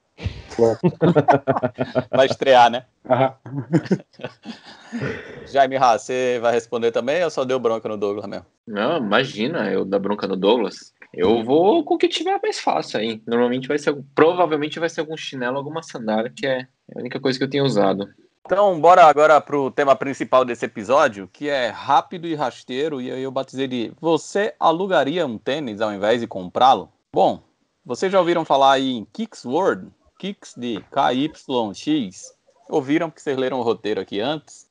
vai estrear, né? Uhum. Jaime Ha, você vai responder também ou só deu bronca no Douglas mesmo? Não, imagina, eu dar bronca no Douglas. Eu vou com o que tiver mais fácil aí. Normalmente vai ser, provavelmente vai ser algum chinelo, alguma sandália, que é a única coisa que eu tenho usado. Então, bora agora para o tema principal desse episódio, que é rápido e rasteiro, e aí eu batizei de Você alugaria um tênis ao invés de comprá-lo? Bom, vocês já ouviram falar em Kicks World? Kicks de KYX? Ouviram porque vocês leram o roteiro aqui antes?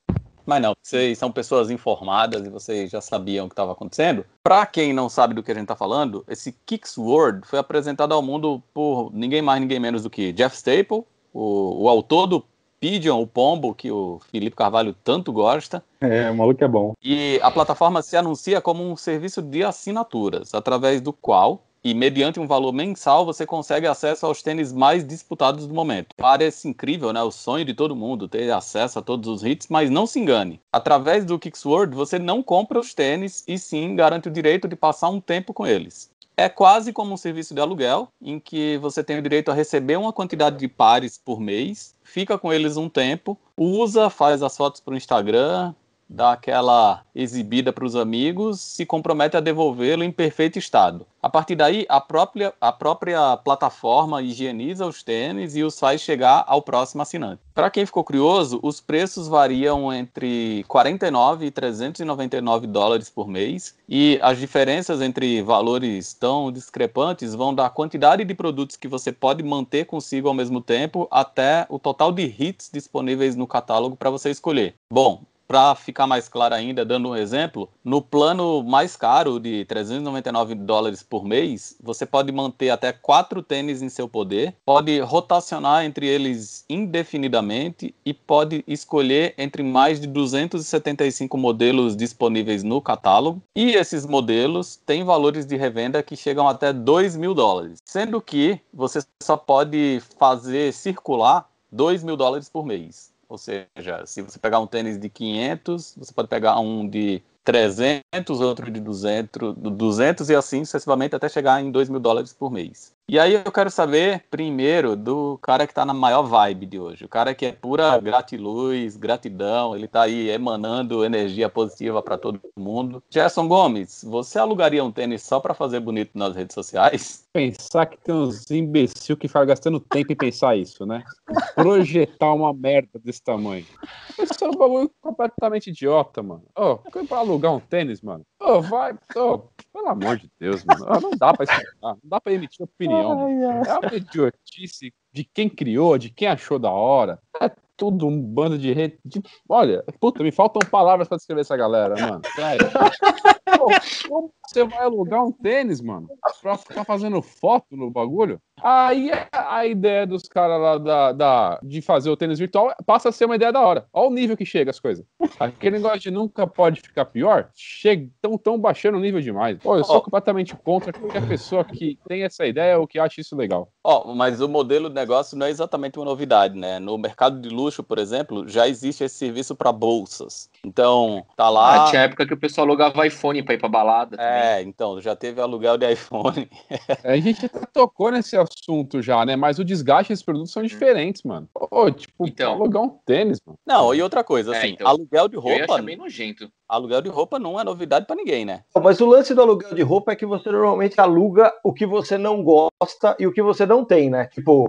Mas não, vocês são pessoas informadas e vocês já sabiam o que estava acontecendo. Para quem não sabe do que a gente está falando, esse Kicks World foi apresentado ao mundo por ninguém mais, ninguém menos do que Jeff Staple, o, o autor do Pigeon, o pombo, que o Felipe Carvalho tanto gosta. É, o maluco é bom. E a plataforma se anuncia como um serviço de assinaturas, através do qual e mediante um valor mensal você consegue acesso aos tênis mais disputados do momento. Parece incrível, né? O sonho de todo mundo ter acesso a todos os hits, mas não se engane. Através do Kicksword você não compra os tênis e sim garante o direito de passar um tempo com eles. É quase como um serviço de aluguel, em que você tem o direito a receber uma quantidade de pares por mês, fica com eles um tempo, usa, faz as fotos para o Instagram, dá aquela exibida para os amigos, se compromete a devolvê-lo em perfeito estado. A partir daí, a própria, a própria plataforma higieniza os tênis e os faz chegar ao próximo assinante. Para quem ficou curioso, os preços variam entre 49 e 399 dólares por mês, e as diferenças entre valores tão discrepantes vão da quantidade de produtos que você pode manter consigo ao mesmo tempo até o total de hits disponíveis no catálogo para você escolher. Bom, para ficar mais claro ainda, dando um exemplo, no plano mais caro de 399 dólares por mês, você pode manter até quatro tênis em seu poder, pode rotacionar entre eles indefinidamente e pode escolher entre mais de 275 modelos disponíveis no catálogo. E esses modelos têm valores de revenda que chegam até 2 mil dólares, sendo que você só pode fazer circular 2 mil dólares por mês. Ou seja, se você pegar um tênis de 500, você pode pegar um de 300, outro de 200, 200 e assim sucessivamente até chegar em 2 mil dólares por mês. E aí eu quero saber primeiro do cara que tá na maior vibe de hoje, o cara que é pura gratiluz, gratidão, ele tá aí emanando energia positiva para todo mundo. Gerson Gomes, você alugaria um tênis só para fazer bonito nas redes sociais? Pensar que tem uns imbecil que fica gastando tempo em pensar isso, né? Projetar uma merda desse tamanho. Isso é um bagulho completamente idiota, mano. Ô, oh, pra alugar um tênis, mano? Ô, oh, vai, ô, oh, pelo amor de Deus, mano. Oh, não dá pra isso. não dá pra emitir opinião opinião. Né? Ai, É uma idiotice de quem criou, de quem achou da hora. É tudo um bando de, re... de... Olha, puta, me faltam palavras para descrever essa galera, mano. Sério. Como você vai alugar um tênis, mano, pra ficar fazendo foto no bagulho? Aí é a ideia dos caras lá da, da, de fazer o tênis virtual passa a ser uma ideia da hora. Olha o nível que chega as coisas. Aquele negócio de nunca pode ficar pior, chega tão, tão baixando o nível demais. Pô, eu sou oh. completamente contra qualquer pessoa que tem essa ideia ou que acha isso legal. Ó, oh, mas o modelo de negócio não é exatamente uma novidade, né? No mercado de luxo, por exemplo, já existe esse serviço para bolsas. Então, tá lá. Ah, tinha época que o pessoal alugava iPhone para ir para balada. Também. É, então, já teve aluguel de iPhone. É, a gente já tocou nesse assunto já, né? Mas o desgaste desses produtos são uhum. diferentes, mano. Ô, tipo, então... alugar um tênis, mano. Não, e outra coisa, é, assim, é, então, aluguel de roupa. Eu ia achar bem nojento aluguel de roupa não é novidade para ninguém, né? Mas o lance do aluguel de roupa é que você normalmente aluga o que você não gosta e o que você não tem, né? Tipo, ou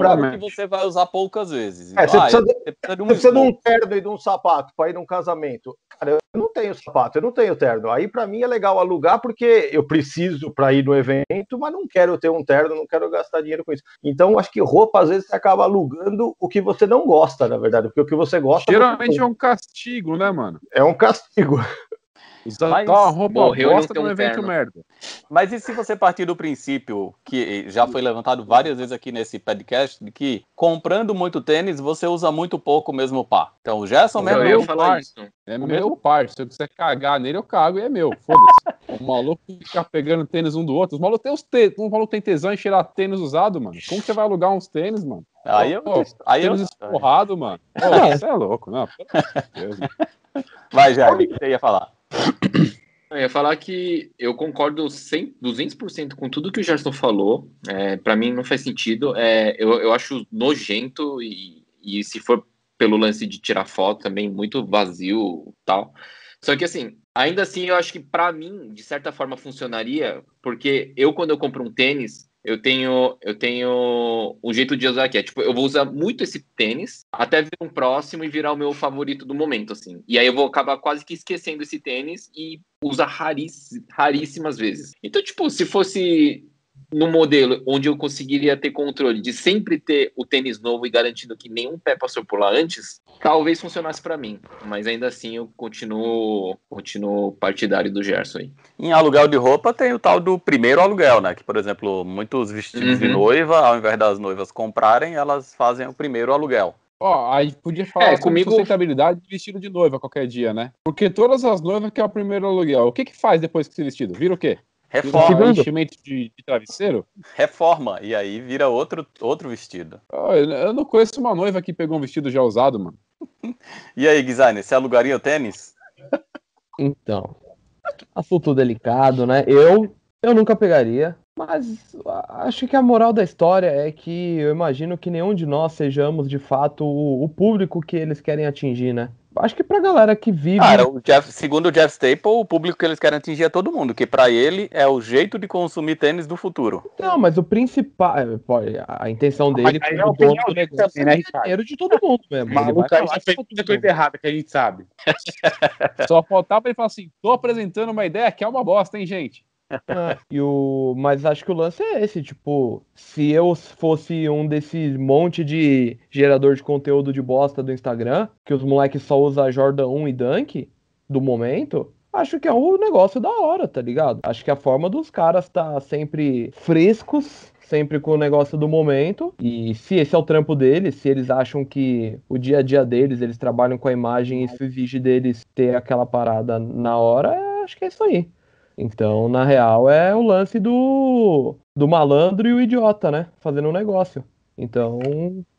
o que você vai usar poucas vezes. Então, é, você, ah, precisa, de, você precisa um, de um terno e de um sapato para ir num casamento. Cara, eu não tenho sapato, eu não tenho terno. Aí para mim é legal alugar porque eu preciso para ir no evento, mas não quero ter um terno, não quero gastar dinheiro com isso. Então acho que roupa às vezes você acaba alugando o que você não gosta, na verdade, porque o que você gosta. Geralmente é um castigo, né, mano? É um castigo gue É Mas, tá arroba evento merda. Mas e se você partir do princípio, que já foi levantado várias vezes aqui nesse podcast, de que comprando muito tênis, você usa muito pouco mesmo o par. Então o Gerson mesmo eu é meu par. É meu par. Se eu quiser cagar nele, eu cago e é meu. Foda-se. o maluco fica pegando tênis um do outro. O tem, os tênis, um maluco tem tesão em cheirar tênis usado, mano. Como que você vai alugar uns tênis, mano? Aí eu. Pô, aí tênis eu... esporrado, mano. Pô, você é louco, não. Vai, Jair, o que você ia falar? Eu ia falar que eu concordo 100, 200% com tudo que o Gerson falou. É, para mim não faz sentido. É, eu, eu acho nojento e, e se for pelo lance de tirar foto também, muito vazio tal. Só que assim, ainda assim eu acho que para mim, de certa forma, funcionaria, porque eu, quando eu compro um tênis, eu tenho eu tenho um jeito de usar que é tipo eu vou usar muito esse tênis até vir um próximo e virar o meu favorito do momento assim e aí eu vou acabar quase que esquecendo esse tênis e usar raríssimas vezes então tipo se fosse no modelo onde eu conseguiria ter controle de sempre ter o tênis novo e garantindo que nenhum pé passou por lá antes, talvez funcionasse para mim. Mas ainda assim eu continuo, continuo partidário do Gerson aí. Em aluguel de roupa tem o tal do primeiro aluguel, né? Que, por exemplo, muitos vestidos uhum. de noiva, ao invés das noivas comprarem, elas fazem o primeiro aluguel. Ó, oh, aí podia falar é, comigo... sustentabilidade de vestido de noiva qualquer dia, né? Porque todas as noivas que é o primeiro aluguel. O que que faz depois que esse vestido? Vira o quê? Reforma. Segundo. Enchimento de, de, travesseiro? Reforma. E aí vira outro, outro vestido. eu não conheço uma noiva que pegou um vestido já usado, mano. e aí, designer, você alugaria o tênis? Então. Assunto delicado, né? Eu, eu nunca pegaria. Mas acho que a moral da história é que eu imagino que nenhum de nós sejamos de fato o, o público que eles querem atingir, né? acho que pra galera que vive. Cara, o Jeff, segundo o Jeff Staple, o público que eles querem atingir é todo mundo, que para ele é o jeito de consumir tênis do futuro. Não, mas o principal. É, a intenção dele ah, é o negócio também, né, é dinheiro de todo mundo mesmo. Maluco, ele vai fez muita coisa errada que a gente sabe. Só faltava ele falar assim: tô apresentando uma ideia que é uma bosta, hein, gente? É, e o... Mas acho que o lance é esse, tipo, se eu fosse um desses monte de gerador de conteúdo de bosta do Instagram, que os moleques só usam Jordan 1 e Dunk do momento, acho que é um negócio da hora, tá ligado? Acho que é a forma dos caras tá sempre frescos sempre com o negócio do momento. E se esse é o trampo deles, se eles acham que o dia a dia deles, eles trabalham com a imagem e uhum. isso exige deles ter aquela parada na hora, é, acho que é isso aí. Então, na real, é o lance do, do malandro e o idiota, né? Fazendo um negócio. Então.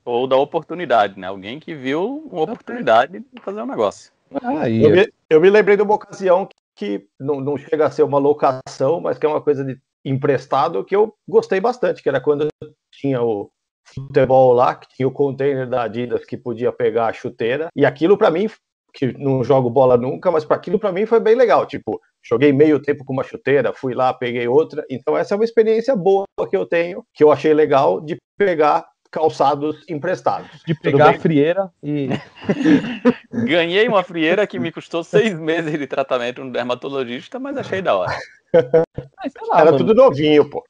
Ou da oportunidade, né? Alguém que viu uma oportunidade de fazer um negócio. Ah, eu, é me, eu, me, lembrei de uma ocasião que, que não, não, chega a ser uma locação, mas que é uma coisa de emprestado que eu gostei bastante, que era quando tinha o futebol lá, que tinha o container da Adidas que podia pegar a chuteira. E aquilo para mim, que não jogo bola nunca, mas para aquilo para mim foi bem legal, tipo, joguei meio tempo com uma chuteira, fui lá, peguei outra. Então, essa é uma experiência boa que eu tenho, que eu achei legal de pegar calçados emprestados. De pegar a frieira e. Ganhei uma frieira que me custou seis meses de tratamento no dermatologista, mas achei da hora. Mas, lá, Era mano. tudo novinho, pô.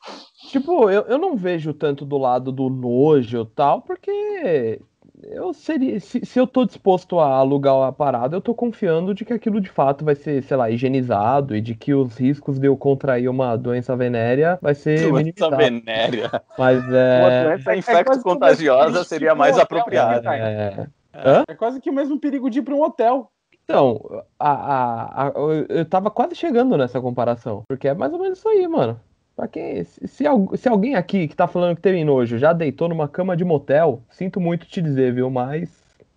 Tipo, eu, eu não vejo tanto do lado do nojo e tal, porque eu seria. Se, se eu estou disposto a alugar a parada, eu estou confiando de que aquilo de fato vai ser, sei lá, higienizado e de que os riscos de eu contrair uma doença venérea vai ser doença venérea. Mas é. Uma doença é infecto-contagiosa seria mais apropriada. Né, é... É. é quase que o mesmo perigo de ir para um hotel. Então, a, a, a, eu tava quase chegando nessa comparação. Porque é mais ou menos isso aí, mano. Pra quem, se, se, alguém aqui que tá falando que teve nojo já deitou numa cama de motel, sinto muito te dizer, viu? Mas.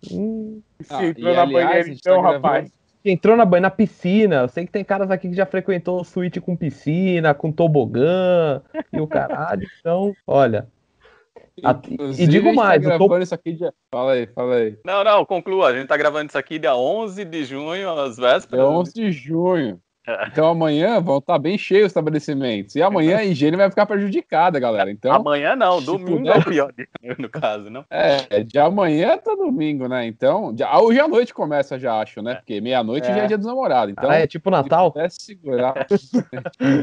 Hum... Ah, entrou e, na aliás, banheira, então, tá rapaz. Entrou na banheira, na piscina. Eu sei que tem caras aqui que já frequentou suíte com piscina, com tobogã e o caralho. Então, olha, e digo tá mais, tá gravando tô... isso aqui dia... Fala aí, fala aí. Não, não, conclua. A gente tá gravando isso aqui dia 11 de junho, às vésperas. Dia 11 de junho. Então amanhã vão estar bem cheios os estabelecimentos. E amanhã a higiene vai ficar prejudicada, galera. Então, amanhã não, domingo é o pior dia, no caso, não? É, de amanhã tá domingo, né? Então, já, hoje à noite começa já, acho, né? É. Porque meia-noite é. já é dia dos namorados. Então, ah, é tipo é Natal? É segurar.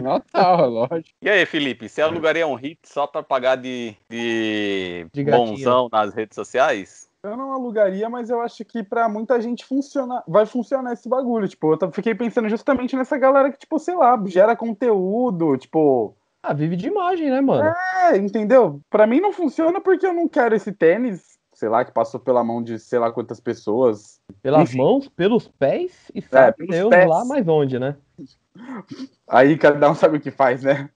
Natal, lógico. E aí, Felipe, você alugaria um hit só para pagar de, de, de bonzão nas redes sociais? Eu não alugaria, mas eu acho que para muita gente funciona, vai funcionar esse bagulho. Tipo, eu fiquei pensando justamente nessa galera que, tipo, sei lá, gera conteúdo, tipo. Ah, vive de imagem, né, mano? É, entendeu? Para mim não funciona porque eu não quero esse tênis, sei lá, que passou pela mão de sei lá quantas pessoas. Pelas Enfim. mãos, pelos pés e é, sabe é, Deus pés. lá mais onde, né? Aí cada um sabe o que faz, né?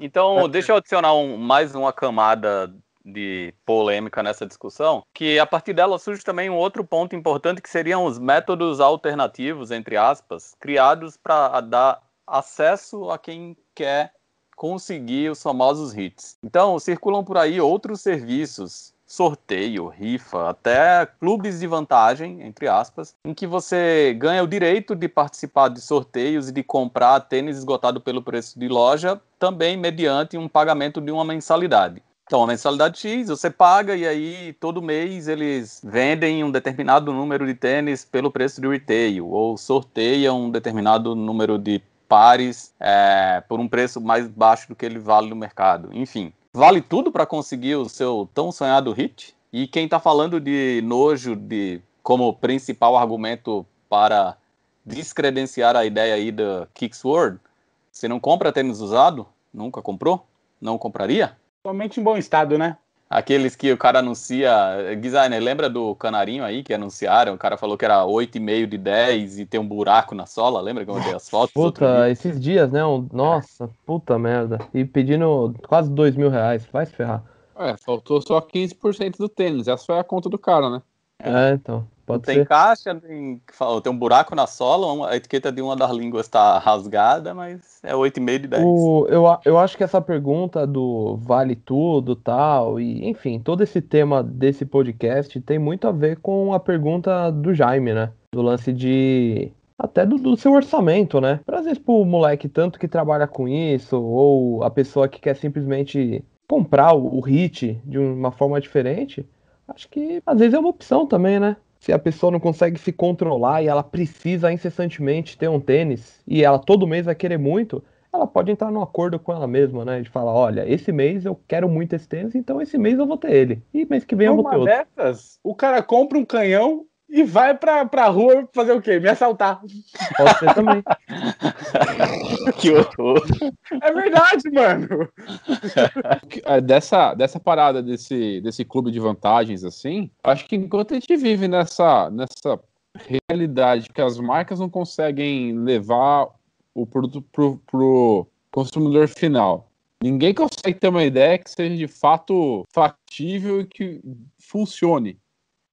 Então, deixa eu adicionar um, mais uma camada de polêmica nessa discussão, que a partir dela surge também um outro ponto importante que seriam os métodos alternativos, entre aspas, criados para dar acesso a quem quer conseguir os famosos hits. Então, circulam por aí outros serviços, sorteio, rifa, até clubes de vantagem, entre aspas, em que você ganha o direito de participar de sorteios e de comprar tênis esgotado pelo preço de loja, também mediante um pagamento de uma mensalidade. Então, a mensalidade X, você paga e aí todo mês eles vendem um determinado número de tênis pelo preço de retail, ou sorteiam um determinado número de pares é, por um preço mais baixo do que ele vale no mercado. Enfim, vale tudo para conseguir o seu tão sonhado hit? E quem está falando de nojo de como principal argumento para descredenciar a ideia aí da World, você não compra tênis usado? Nunca comprou? Não compraria? Somente em bom estado, né? Aqueles que o cara anuncia. Guizane, lembra do canarinho aí que anunciaram? O cara falou que era 8,5 de 10 e tem um buraco na sola. Lembra que eu mandei as fotos? Puta, esses dias, né? Um... Nossa, puta merda. E pedindo quase 2 mil reais. Vai se ferrar. É, faltou só 15% do tênis. Essa foi a conta do cara, né? É, então. Pode tem ser? caixa, tem, tem um buraco na sola, a etiqueta de uma das línguas está rasgada, mas é 8,5 de 10. O, eu, eu acho que essa pergunta do vale tudo tal, e enfim, todo esse tema desse podcast tem muito a ver com a pergunta do Jaime, né? Do lance de. Até do, do seu orçamento, né? Pra, às vezes, pro moleque tanto que trabalha com isso, ou a pessoa que quer simplesmente comprar o, o hit de uma forma diferente, acho que às vezes é uma opção também, né? se a pessoa não consegue se controlar e ela precisa incessantemente ter um tênis e ela todo mês vai querer muito, ela pode entrar num acordo com ela mesma, né? De falar, olha, esse mês eu quero muito esse tênis, então esse mês eu vou ter ele. E mês que vem eu vou ter outro. Dessas, o cara compra um canhão e vai pra, pra rua fazer o quê? Me assaltar. Pode ser também. que horror. É verdade, mano. É, dessa, dessa parada desse, desse clube de vantagens, assim, acho que enquanto a gente vive nessa, nessa realidade que as marcas não conseguem levar o produto pro, pro consumidor final, ninguém consegue ter uma ideia que seja de fato factível e que funcione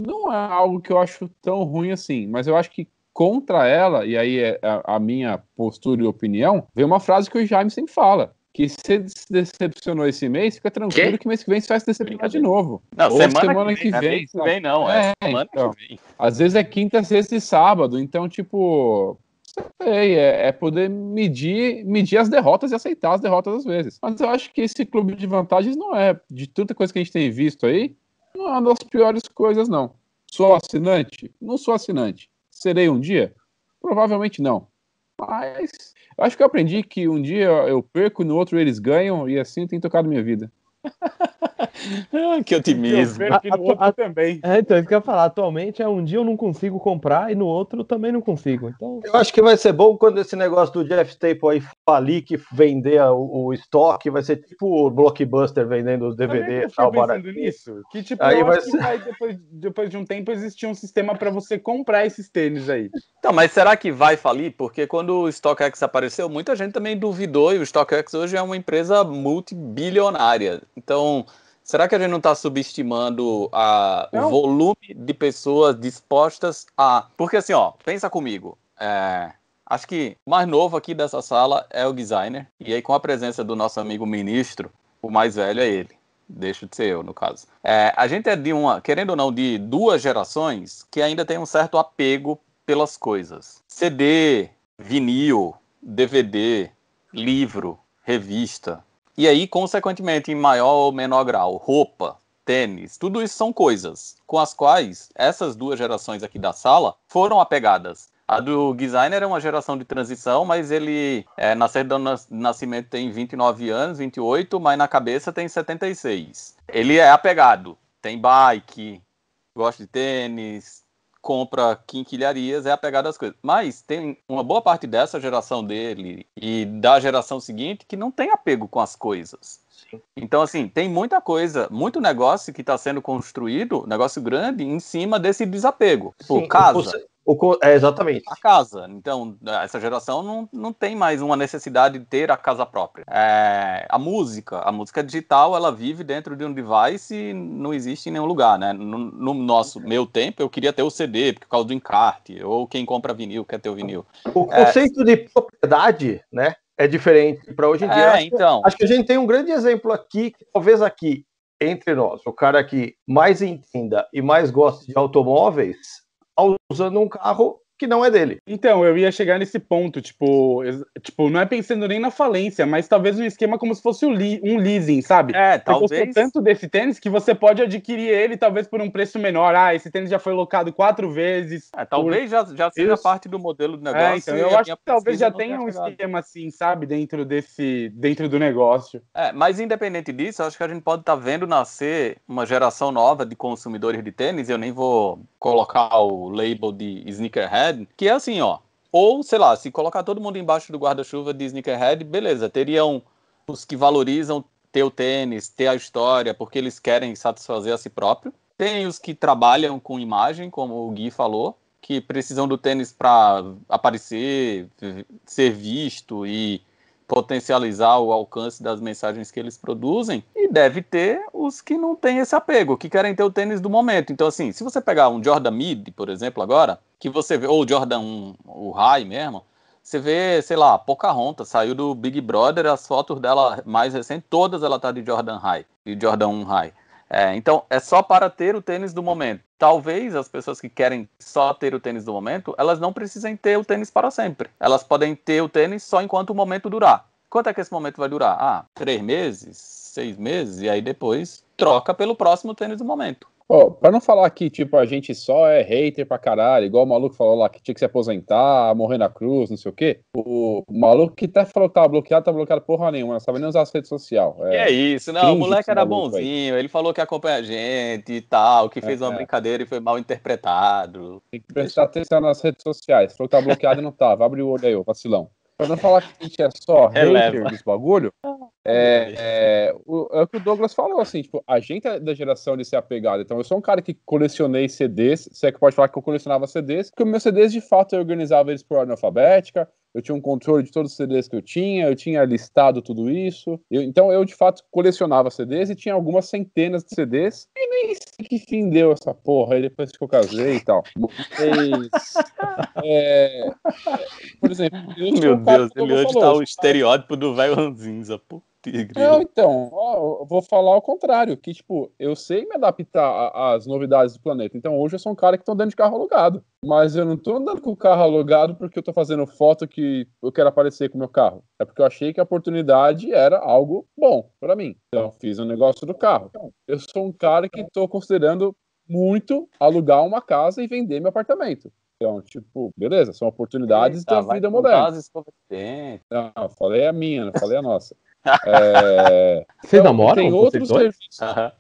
não é algo que eu acho tão ruim assim, mas eu acho que contra ela, e aí é a, a minha postura e opinião, vem uma frase que o Jaime sempre fala. Que se decepcionou esse mês, fica tranquilo que, que mês que vem você vai se decepcionar de novo. Não, semana, semana, que vem. Que né? vem, vem não, é, é semana então, que vem. Às vezes é quinta, sexta e é sábado, então, tipo, sei, é, é, poder medir, medir as derrotas e aceitar as derrotas às vezes. Mas eu acho que esse clube de vantagens não é. De tanta coisa que a gente tem visto aí, não é uma das piores coisas, não. Sou assinante? Não sou assinante. Serei um dia? Provavelmente não. Mas acho que eu aprendi que um dia eu perco, e no outro eles ganham, e assim tem tocado minha vida. que otimismo. Eu que no outro também. É, então, isso que eu ia falar. Atualmente é um dia eu não consigo comprar e no outro também não consigo. Então... Eu acho que vai ser bom quando esse negócio do Jeff Staple aí falir que vender o, o estoque, vai ser tipo o Blockbuster vendendo os DVD e tal. Pensando nisso, que tipo, aí vai ser... vai, depois, depois de um tempo existia um sistema para você comprar esses tênis aí. Então, mas será que vai falir? Porque quando o StockX apareceu, muita gente também duvidou e o StockX hoje é uma empresa multibilionária. Então, Será que a gente não está subestimando não. o volume de pessoas dispostas a. Porque assim, ó, pensa comigo. É, acho que o mais novo aqui dessa sala é o designer. E aí, com a presença do nosso amigo ministro, o mais velho é ele. Deixa de ser eu, no caso. É, a gente é de uma, querendo ou não, de duas gerações que ainda tem um certo apego pelas coisas. CD, vinil, DVD, livro, revista, e aí, consequentemente, em maior ou menor grau, roupa, tênis, tudo isso são coisas com as quais essas duas gerações aqui da sala foram apegadas. A do designer é uma geração de transição, mas ele é, na certa nascimento tem 29 anos, 28, mas na cabeça tem 76. Ele é apegado, tem bike, gosta de tênis, compra quinquilharias, é apegado às coisas. Mas tem uma boa parte dessa geração dele e da geração seguinte que não tem apego com as coisas. Então, assim, tem muita coisa, muito negócio que está sendo construído, negócio grande, em cima desse desapego. Tipo, Sim, casa. Você, o, é, exatamente. A casa. Então, essa geração não, não tem mais uma necessidade de ter a casa própria. É, a música, a música digital, ela vive dentro de um device e não existe em nenhum lugar, né? No, no nosso, meu tempo, eu queria ter o CD, por causa do encarte, ou quem compra vinil quer ter o vinil. O é. conceito é... de propriedade, né? É diferente para hoje em dia. É, acho, então... acho que a gente tem um grande exemplo aqui, talvez aqui entre nós, o cara que mais entenda e mais gosta de automóveis usando um carro que não é dele. Então, eu ia chegar nesse ponto, tipo, tipo não é pensando nem na falência, mas talvez um esquema como se fosse um, leasing, sabe? É, talvez. Você tanto desse tênis que você pode adquirir ele talvez por um preço menor. Ah, esse tênis já foi locado quatro vezes. É, talvez por... já, já seja Isso. parte do modelo do negócio. É, então, eu acho que talvez já tenha um chegado. esquema assim, sabe, dentro desse, dentro do negócio. É, mas independente disso, acho que a gente pode estar tá vendo nascer uma geração nova de consumidores de tênis. Eu nem vou colocar o label de sneakerhead, que é assim, ó. Ou, sei lá, se colocar todo mundo embaixo do guarda-chuva de Sneakerhead, beleza, teriam os que valorizam ter o tênis, ter a história, porque eles querem satisfazer a si próprio. Tem os que trabalham com imagem, como o Gui falou, que precisam do tênis para aparecer, ser visto e potencializar o alcance das mensagens que eles produzem e deve ter os que não têm esse apego, que querem ter o tênis do momento. Então, assim, se você pegar um Jordan Mid, por exemplo, agora, que você vê, ou o Jordan 1, o High mesmo, você vê, sei lá, Pocahontas saiu do Big Brother, as fotos dela mais recentes, todas ela tá de Jordan High, de Jordan 1 High. É, então, é só para ter o tênis do momento talvez as pessoas que querem só ter o tênis do momento, elas não precisem ter o tênis para sempre. Elas podem ter o tênis só enquanto o momento durar. Quanto é que esse momento vai durar? Ah, três meses, seis meses, e aí depois troca pelo próximo tênis do momento. Oh, pra não falar que, tipo, a gente só é hater pra caralho, igual o maluco falou lá que tinha que se aposentar, morrer na cruz, não sei o quê. O maluco que até falou que tava tá bloqueado, tá bloqueado porra nenhuma, não sabe nem usar as redes sociais. É, é isso, não, o moleque era bonzinho, aí. ele falou que acompanha a gente e tal, que fez é, uma é. brincadeira e foi mal interpretado. Tem que prestar atenção nas redes sociais, falou que tá bloqueado e não tava, abre o olho aí, ô vacilão. Pra não falar que a gente é só hater dos bagulho, é, é, o, é o que o Douglas falou, assim, tipo, a gente é da geração de ser apegado. Então, eu sou um cara que colecionei CDs, se é que pode falar que eu colecionava CDs, porque meus CDs, de fato, eu organizava eles por ordem alfabética, eu tinha um controle de todos os CDs que eu tinha, eu tinha listado tudo isso. Eu, então eu, de fato, colecionava CDs e tinha algumas centenas de CDs. E nem sei que fim deu essa porra aí depois que eu casei e tal. Mas, é, é, por exemplo. Meu Deus, ele hoje tá o estereótipo do Vai Ranzinza, porra. Tigre. Não, então, ó, vou falar ao contrário, que tipo, eu sei me adaptar às novidades do planeta. Então hoje eu sou um cara que tá andando de carro alugado. Mas eu não tô andando com o carro alugado porque eu tô fazendo foto que eu quero aparecer com o meu carro. É porque eu achei que a oportunidade era algo bom para mim. Então fiz um negócio do carro. Então, eu sou um cara que tô considerando muito alugar uma casa e vender meu apartamento. Então, tipo, beleza, são oportunidades Eita, da vida moderna. Não, falei a minha, não falei a nossa. É... Vocês namoram? Tem outros serviços. Uhum.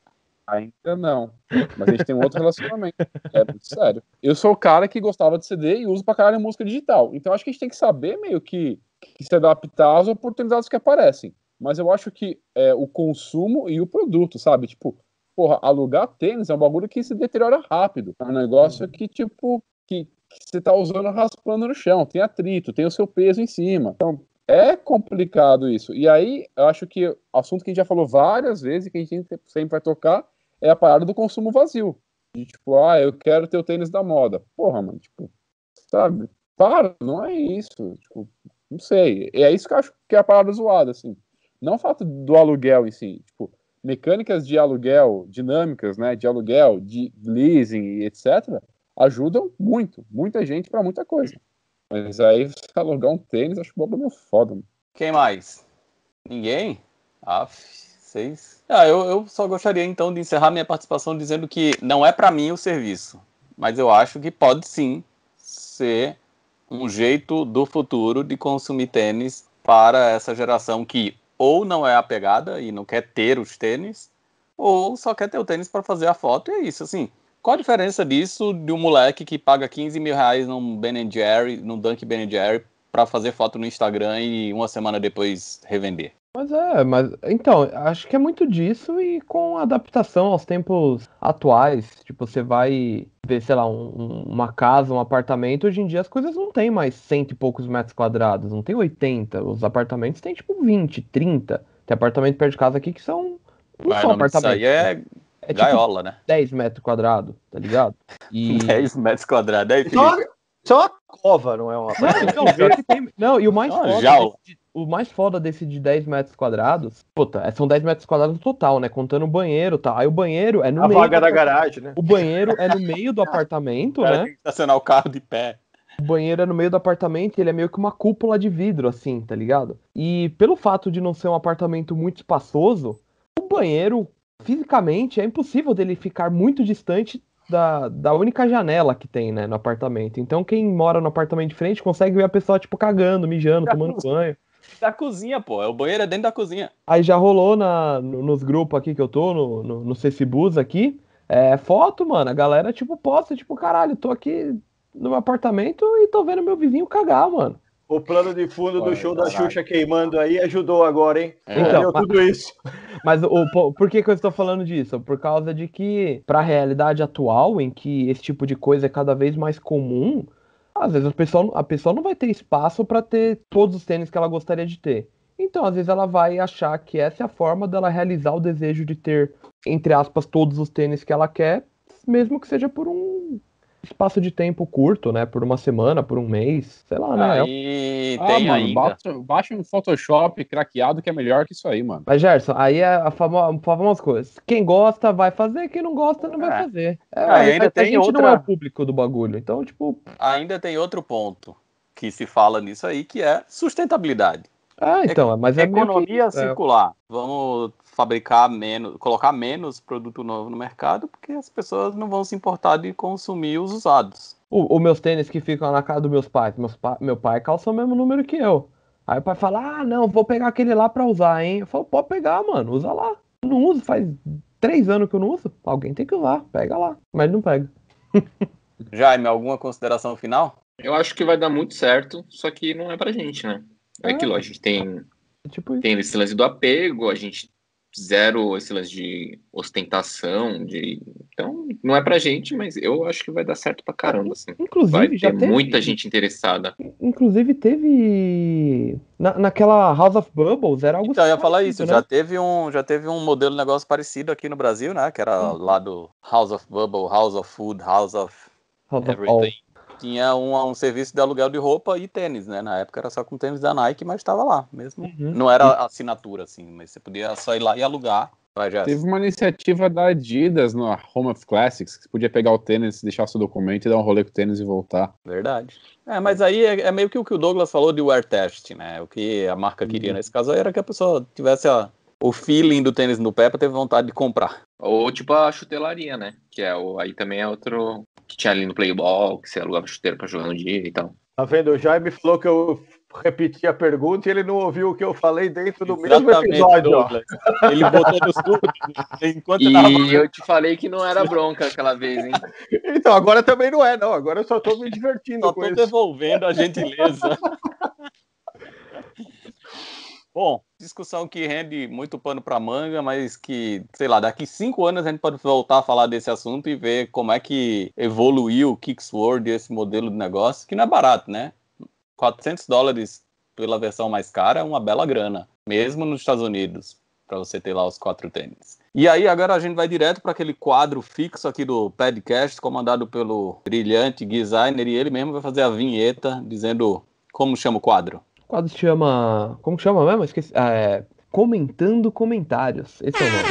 Ainda não. Mas a gente tem um outro relacionamento. É muito sério. Eu sou o cara que gostava de CD e uso pra caralho música digital. Então acho que a gente tem que saber meio que, que se adaptar às oportunidades que aparecem. Mas eu acho que é, o consumo e o produto, sabe? Tipo, porra, alugar tênis é um bagulho que se deteriora rápido. É um negócio que, tipo, que, que você tá usando raspando no chão. Tem atrito, tem o seu peso em cima. Então, é complicado isso. E aí, eu acho que assunto que a gente já falou várias vezes e que a gente sempre vai tocar é a parada do consumo vazio. De tipo, ah, eu quero ter o tênis da moda. Porra, mano, tipo, sabe? Para, não é isso. Tipo, não sei. É isso que eu acho que é a parada zoada, assim. Não o fato do aluguel em si. Tipo, mecânicas de aluguel, dinâmicas, né, de aluguel, de leasing, etc., ajudam muito, muita gente para muita coisa. Mas aí você tá alugar um tênis, acho que o bagulho é foda. Mano. Quem mais? Ninguém? Aff, vocês. Ah, eu, eu só gostaria então de encerrar minha participação dizendo que não é para mim o serviço, mas eu acho que pode sim ser um jeito do futuro de consumir tênis para essa geração que ou não é apegada e não quer ter os tênis, ou só quer ter o tênis para fazer a foto e é isso, assim. Qual a diferença disso de um moleque que paga 15 mil reais num Ben Jerry, num Dunk Ben Jerry, para fazer foto no Instagram e uma semana depois revender? Mas é, mas então, acho que é muito disso e com adaptação aos tempos atuais. Tipo, você vai ver, sei lá, um, uma casa, um apartamento. Hoje em dia as coisas não tem mais cento e poucos metros quadrados, não tem 80. Os apartamentos têm tipo 20, 30. Tem apartamento perto de casa aqui que são. Não Vai, são apartamentos. Isso aí é é tipo Gaiola, tipo né? 10 metros quadrados, tá ligado? E... 10 metros quadrados, é infinito. Só, só uma cova, não é uma não, não, assim. tem... não, e o mais não, é foda. Desse, o mais foda desse de 10 metros quadrados. Puta, é, são 10 metros quadrados no total, né? Contando o banheiro tá? Aí o banheiro é no A meio. A vaga da garagem, né? O banheiro é no meio do apartamento, né? Tem que estacionar o carro de pé. O banheiro é no meio do apartamento e ele é meio que uma cúpula de vidro, assim, tá ligado? E pelo fato de não ser um apartamento muito espaçoso, o banheiro fisicamente é impossível dele ficar muito distante da, da única janela que tem, né, no apartamento. Então quem mora no apartamento de frente consegue ver a pessoa, tipo, cagando, mijando, da tomando cozinha, banho. Da cozinha, pô. É o banheiro é dentro da cozinha. Aí já rolou na, nos grupos aqui que eu tô, no, no, no Cecibus aqui, é, foto, mano. A galera, tipo, posta, tipo, caralho, tô aqui no meu apartamento e tô vendo meu vizinho cagar, mano. O plano de fundo do show da Xuxa queimando aí ajudou agora, hein? É. Então, mas, tudo isso. Mas o, por que, que eu estou falando disso? Por causa de que, para a realidade atual, em que esse tipo de coisa é cada vez mais comum, às vezes a pessoa, a pessoa não vai ter espaço para ter todos os tênis que ela gostaria de ter. Então, às vezes, ela vai achar que essa é a forma dela realizar o desejo de ter, entre aspas, todos os tênis que ela quer, mesmo que seja por um espaço de tempo curto, né? Por uma semana, por um mês, sei lá, né? É aí, ah, tem mano, baixa, baixa, um Photoshop craqueado que é melhor que isso aí, mano. Mas, Gerson, aí é a famosa, famosa coisa. Quem gosta vai fazer, quem não gosta não vai é. fazer. É, ah, ainda a, tem a gente outra... não é o público do bagulho, então, tipo... Ainda tem outro ponto que se fala nisso aí, que é sustentabilidade. Ah, então, mas é Economia é. circular. É. Vamos fabricar menos, colocar menos produto novo no mercado, porque as pessoas não vão se importar de consumir os usados. Os meus tênis que ficam na casa dos meus pais, meus pa, meu pai calça o mesmo número que eu. Aí o pai fala: Ah, não, vou pegar aquele lá pra usar, hein? Eu falo: Pode pegar, mano, usa lá. não uso, faz três anos que eu não uso. Alguém tem que usar, pega lá. Mas não pega. Jaime, alguma consideração final? Eu acho que vai dar muito certo, só que não é pra gente, né? É, é. aquilo, a gente tem, é tipo tem esse lance do apego, a gente zero esse lance de ostentação, de então não é pra gente, mas eu acho que vai dar certo pra caramba, assim. Inclusive vai já teve, muita gente interessada. Inclusive teve na, naquela House of Bubbles era algo. Então eu ia falar isso, né? já teve um já teve um modelo de negócio parecido aqui no Brasil, né? Que era hum. lá do House of Bubble, House of Food, House of House Everything. Of tinha um, um serviço de aluguel de roupa e tênis, né? Na época era só com tênis da Nike, mas estava lá mesmo. Uhum. Não era assinatura, assim, mas você podia só ir lá e alugar. Vai, Teve uma iniciativa da Adidas no Home of Classics, que você podia pegar o tênis, deixar seu documento e dar um rolê com o tênis e voltar. Verdade. É, mas aí é, é meio que o que o Douglas falou de wear test, né? O que a marca queria uhum. nesse caso era que a pessoa tivesse a, o feeling do tênis no pé para ter vontade de comprar. Ou tipo a chutelaria, né? Que é o, aí também é outro, que tinha ali no Playboy, que você alugava chuteiro pra jogar no dia e tal. Tá vendo? O Jaime falou que eu repeti a pergunta e ele não ouviu o que eu falei dentro do Exatamente, mesmo episódio. Ele botou no surdo enquanto E tava... eu te falei que não era bronca aquela vez, hein? Então, agora também não é, não. Agora eu só tô me divertindo. Só tô devolvendo a gentileza. Bom, discussão que rende muito pano para manga, mas que, sei lá, daqui cinco anos a gente pode voltar a falar desse assunto e ver como é que evoluiu o Kicksword, esse modelo de negócio, que não é barato, né? 400 dólares pela versão mais cara é uma bela grana, mesmo nos Estados Unidos, para você ter lá os quatro tênis. E aí, agora a gente vai direto para aquele quadro fixo aqui do podcast, comandado pelo brilhante designer, e ele mesmo vai fazer a vinheta dizendo como chama o quadro quadro se chama. Como chama mesmo? Esqueci. Ah, é... Comentando Comentários. Esse é o nome.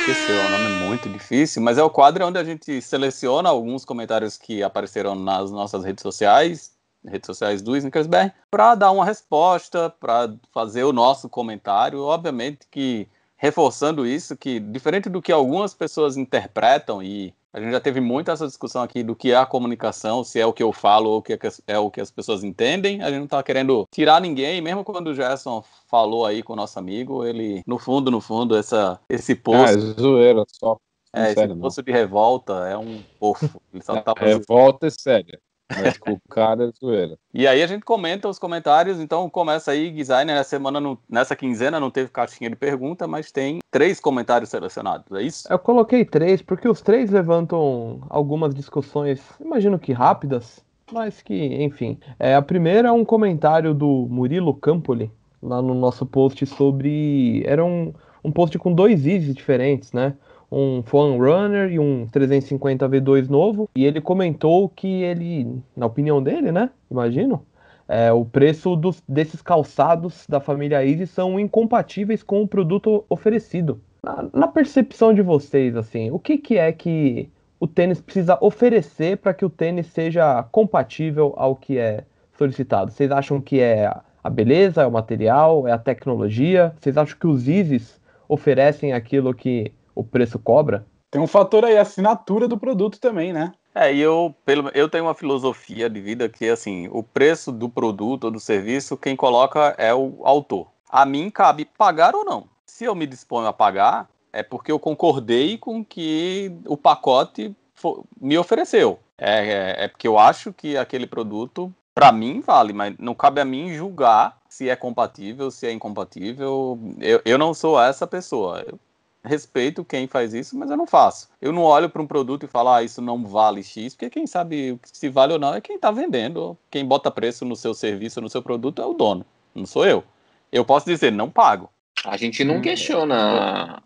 Esqueceu, o é nome é muito difícil, mas é o quadro onde a gente seleciona alguns comentários que apareceram nas nossas redes sociais, redes sociais do Snickersberg, para dar uma resposta, para fazer o nosso comentário. Obviamente que reforçando isso, que diferente do que algumas pessoas interpretam e a gente já teve muito essa discussão aqui do que é a comunicação, se é o que eu falo ou que é, é o que as pessoas entendem. A gente não está querendo tirar ninguém, mesmo quando o Gerson falou aí com o nosso amigo, ele, no fundo, no fundo, essa, esse poço. Ah, é zoeira só. É, sério, esse poço de revolta é um fofo. Ele só é, tá Revolta é séria. Mas com o cara é zoeira. E aí a gente comenta os comentários, então começa aí, designer, né? semana não, nessa quinzena não teve caixinha de pergunta, mas tem três comentários selecionados, é isso? Eu coloquei três, porque os três levantam algumas discussões, imagino que rápidas, mas que, enfim. É, a primeira é um comentário do Murilo Campoli, lá no nosso post sobre. Era um, um post com dois is diferentes, né? um Fun Runner e um 350 V2 novo. E ele comentou que ele, na opinião dele, né? Imagino. É, o preço dos, desses calçados da família Easy são incompatíveis com o produto oferecido. Na, na percepção de vocês, assim, o que, que é que o tênis precisa oferecer para que o tênis seja compatível ao que é solicitado? Vocês acham que é a beleza, é o material, é a tecnologia? Vocês acham que os Isis oferecem aquilo que o preço cobra. Tem um fator aí, a assinatura do produto também, né? É, e eu, pelo, eu tenho uma filosofia de vida que, assim, o preço do produto ou do serviço, quem coloca é o autor. A mim cabe pagar ou não. Se eu me disponho a pagar, é porque eu concordei com que o pacote for, me ofereceu. É, é, é, porque eu acho que aquele produto, para mim, vale, mas não cabe a mim julgar se é compatível, se é incompatível. Eu, eu não sou essa pessoa. Eu respeito quem faz isso, mas eu não faço. Eu não olho para um produto e falo, ah, isso não vale X, porque quem sabe se vale ou não é quem está vendendo. Quem bota preço no seu serviço, no seu produto é o dono, não sou eu. Eu posso dizer, não pago. A gente não hum. questiona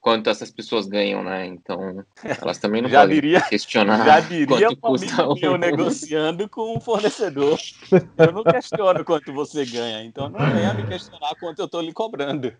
quanto essas pessoas ganham, né? Então, elas também não já podem diria, questionar. Já diria quanto custa um... negociando com um fornecedor. Eu não questiono quanto você ganha, então não venha me questionar quanto eu estou lhe cobrando.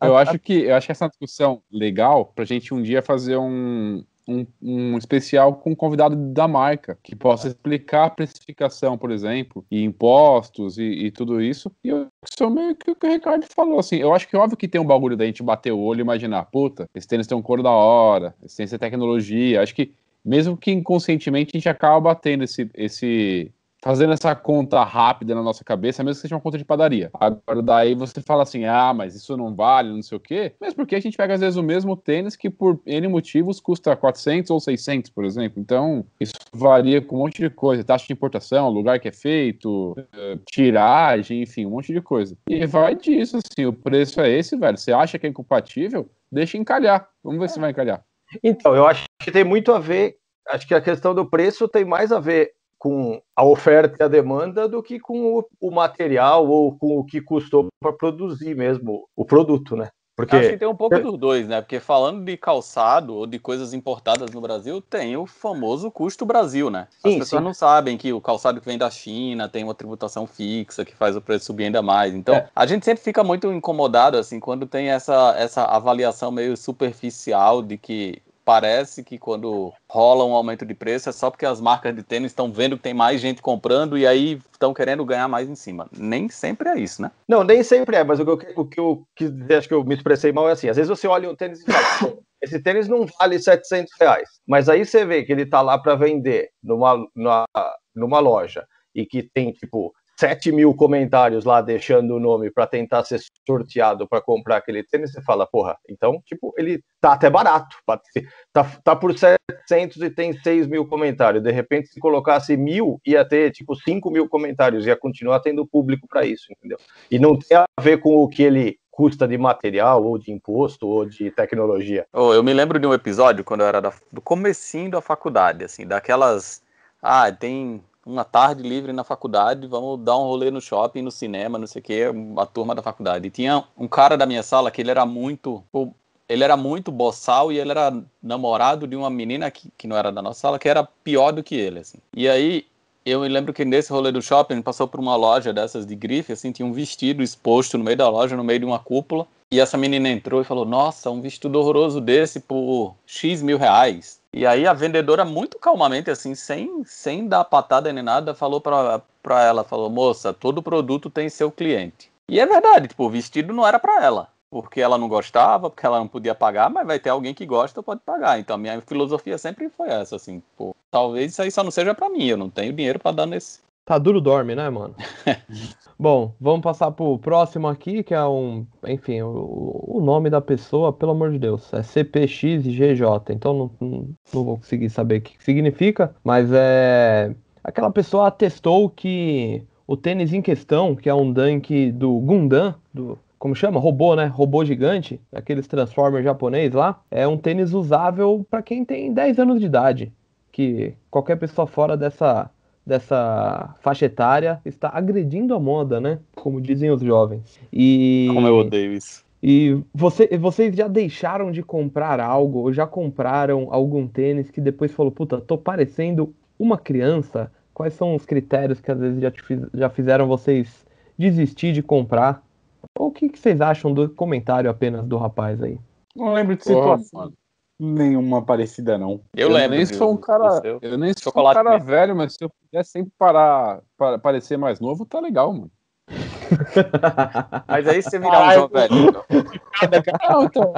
Eu acho que eu acho que essa é uma discussão legal para a gente um dia fazer um, um, um especial com um convidado da marca, que possa explicar a precificação, por exemplo, e impostos e, e tudo isso. E eu sou meio que o que o Ricardo falou, assim, eu acho que é óbvio que tem um bagulho da gente bater o olho e imaginar, puta, esse tênis tem um cor da hora, esse tênis tecnologia, acho que mesmo que inconscientemente a gente acaba batendo esse, esse fazendo essa conta rápida na nossa cabeça, mesmo que seja uma conta de padaria. Agora, daí você fala assim, ah, mas isso não vale, não sei o quê. Mas porque a gente pega, às vezes, o mesmo tênis que, por N motivos, custa 400 ou 600, por exemplo. Então, isso varia com um monte de coisa. Taxa de importação, lugar que é feito, eh, tiragem, enfim, um monte de coisa. E vai disso, assim, o preço é esse, velho. Você acha que é incompatível? Deixa encalhar. Vamos ver se vai encalhar. Então, eu acho que tem muito a ver... Acho que a questão do preço tem mais a ver com a oferta e a demanda do que com o, o material ou com o que custou para produzir mesmo o produto, né? Porque... Acho que tem um pouco é dos dois, né? Porque falando de calçado ou de coisas importadas no Brasil, tem o famoso custo Brasil, né? As sim, pessoas sim. não sabem que o calçado que vem da China tem uma tributação fixa que faz o preço subir ainda mais. Então, é. a gente sempre fica muito incomodado, assim, quando tem essa, essa avaliação meio superficial de que parece que quando rola um aumento de preço é só porque as marcas de tênis estão vendo que tem mais gente comprando e aí estão querendo ganhar mais em cima. Nem sempre é isso, né? Não, nem sempre é, mas o que eu, o que eu quis acho que eu me expressei mal é assim: às vezes você olha um tênis e fala, esse tênis não vale 700 reais, mas aí você vê que ele está lá para vender numa, numa, numa loja e que tem, tipo, 7 mil comentários lá deixando o nome para tentar ser sorteado para comprar aquele tênis, você fala, porra, então, tipo, ele tá até barato. Tá, tá por 700 e tem 6 mil comentários. De repente, se colocasse mil, ia ter, tipo, 5 mil comentários. Ia continuar tendo público para isso, entendeu? E não tem a ver com o que ele custa de material, ou de imposto, ou de tecnologia. Oh, eu me lembro de um episódio, quando eu era da, do comecinho da faculdade, assim, daquelas... Ah, tem uma tarde livre na faculdade, vamos dar um rolê no shopping, no cinema, não sei o quê, a turma da faculdade. E tinha um cara da minha sala que ele era muito. Ele era muito boçal e ele era namorado de uma menina que, que não era da nossa sala, que era pior do que ele, assim. E aí eu me lembro que nesse rolê do shopping, ele passou por uma loja dessas de grife, assim, tinha um vestido exposto no meio da loja, no meio de uma cúpula. E essa menina entrou e falou: Nossa, um vestido horroroso desse por X mil reais. E aí a vendedora, muito calmamente, assim, sem, sem dar patada nem nada, falou para ela, falou, moça, todo produto tem seu cliente. E é verdade, tipo, o vestido não era para ela, porque ela não gostava, porque ela não podia pagar, mas vai ter alguém que gosta, pode pagar. Então a minha filosofia sempre foi essa, assim, pô, talvez isso aí só não seja para mim, eu não tenho dinheiro para dar nesse Tá duro dorme, né, mano? Bom, vamos passar pro próximo aqui, que é um. Enfim, o, o nome da pessoa, pelo amor de Deus, é CPXGJ, então não, não, vou conseguir saber o que significa, mas é. Aquela pessoa atestou que o tênis em questão, que é um Dunk do Gundam, do. Como chama? Robô, né? Robô gigante, aqueles Transformers japonês lá. É um tênis usável para quem tem 10 anos de idade. Que qualquer pessoa fora dessa dessa faixa etária está agredindo a moda, né? Como dizem os jovens. E como eu odeio isso. E você, vocês já deixaram de comprar algo ou já compraram algum tênis que depois falou, puta, tô parecendo uma criança? Quais são os critérios que às vezes já, te, já fizeram vocês desistir de comprar? Ou o que, que vocês acham do comentário apenas do rapaz aí? Não lembro de situação nenhuma parecida, não. Eu, eu lembro. Nem sou um cara, eu nem sou um cara mesmo. velho, mas se eu puder sempre parar para parecer mais novo, tá legal, mano. mas aí você me ah, um jovem então. Não, então,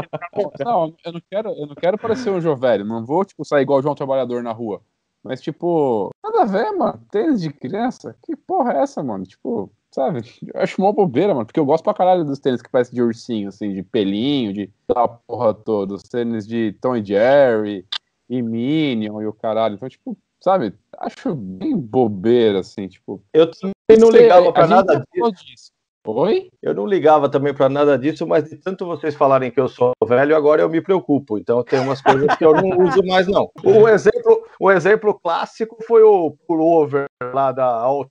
não, eu não quero, eu não quero parecer um jovem Não vou tipo sair igual o João Trabalhador na rua. Mas tipo, nada a ver, mano. Tênis de criança? Que porra é essa, mano? Tipo, Sabe? Eu acho uma bobeira, mano, porque eu gosto pra caralho dos tênis que parece de ursinho, assim, de pelinho, de tal porra toda. Os tênis de Tom e Jerry e Minion e o caralho. Então, tipo, sabe? Acho bem bobeira, assim, tipo. Eu também não ligava pra nada disso. Oi? Eu não ligava também para nada disso, mas de tanto vocês falarem que eu sou velho, agora eu me preocupo. Então tem umas coisas que eu não uso mais, não. O exemplo, o exemplo clássico foi o pullover lá da All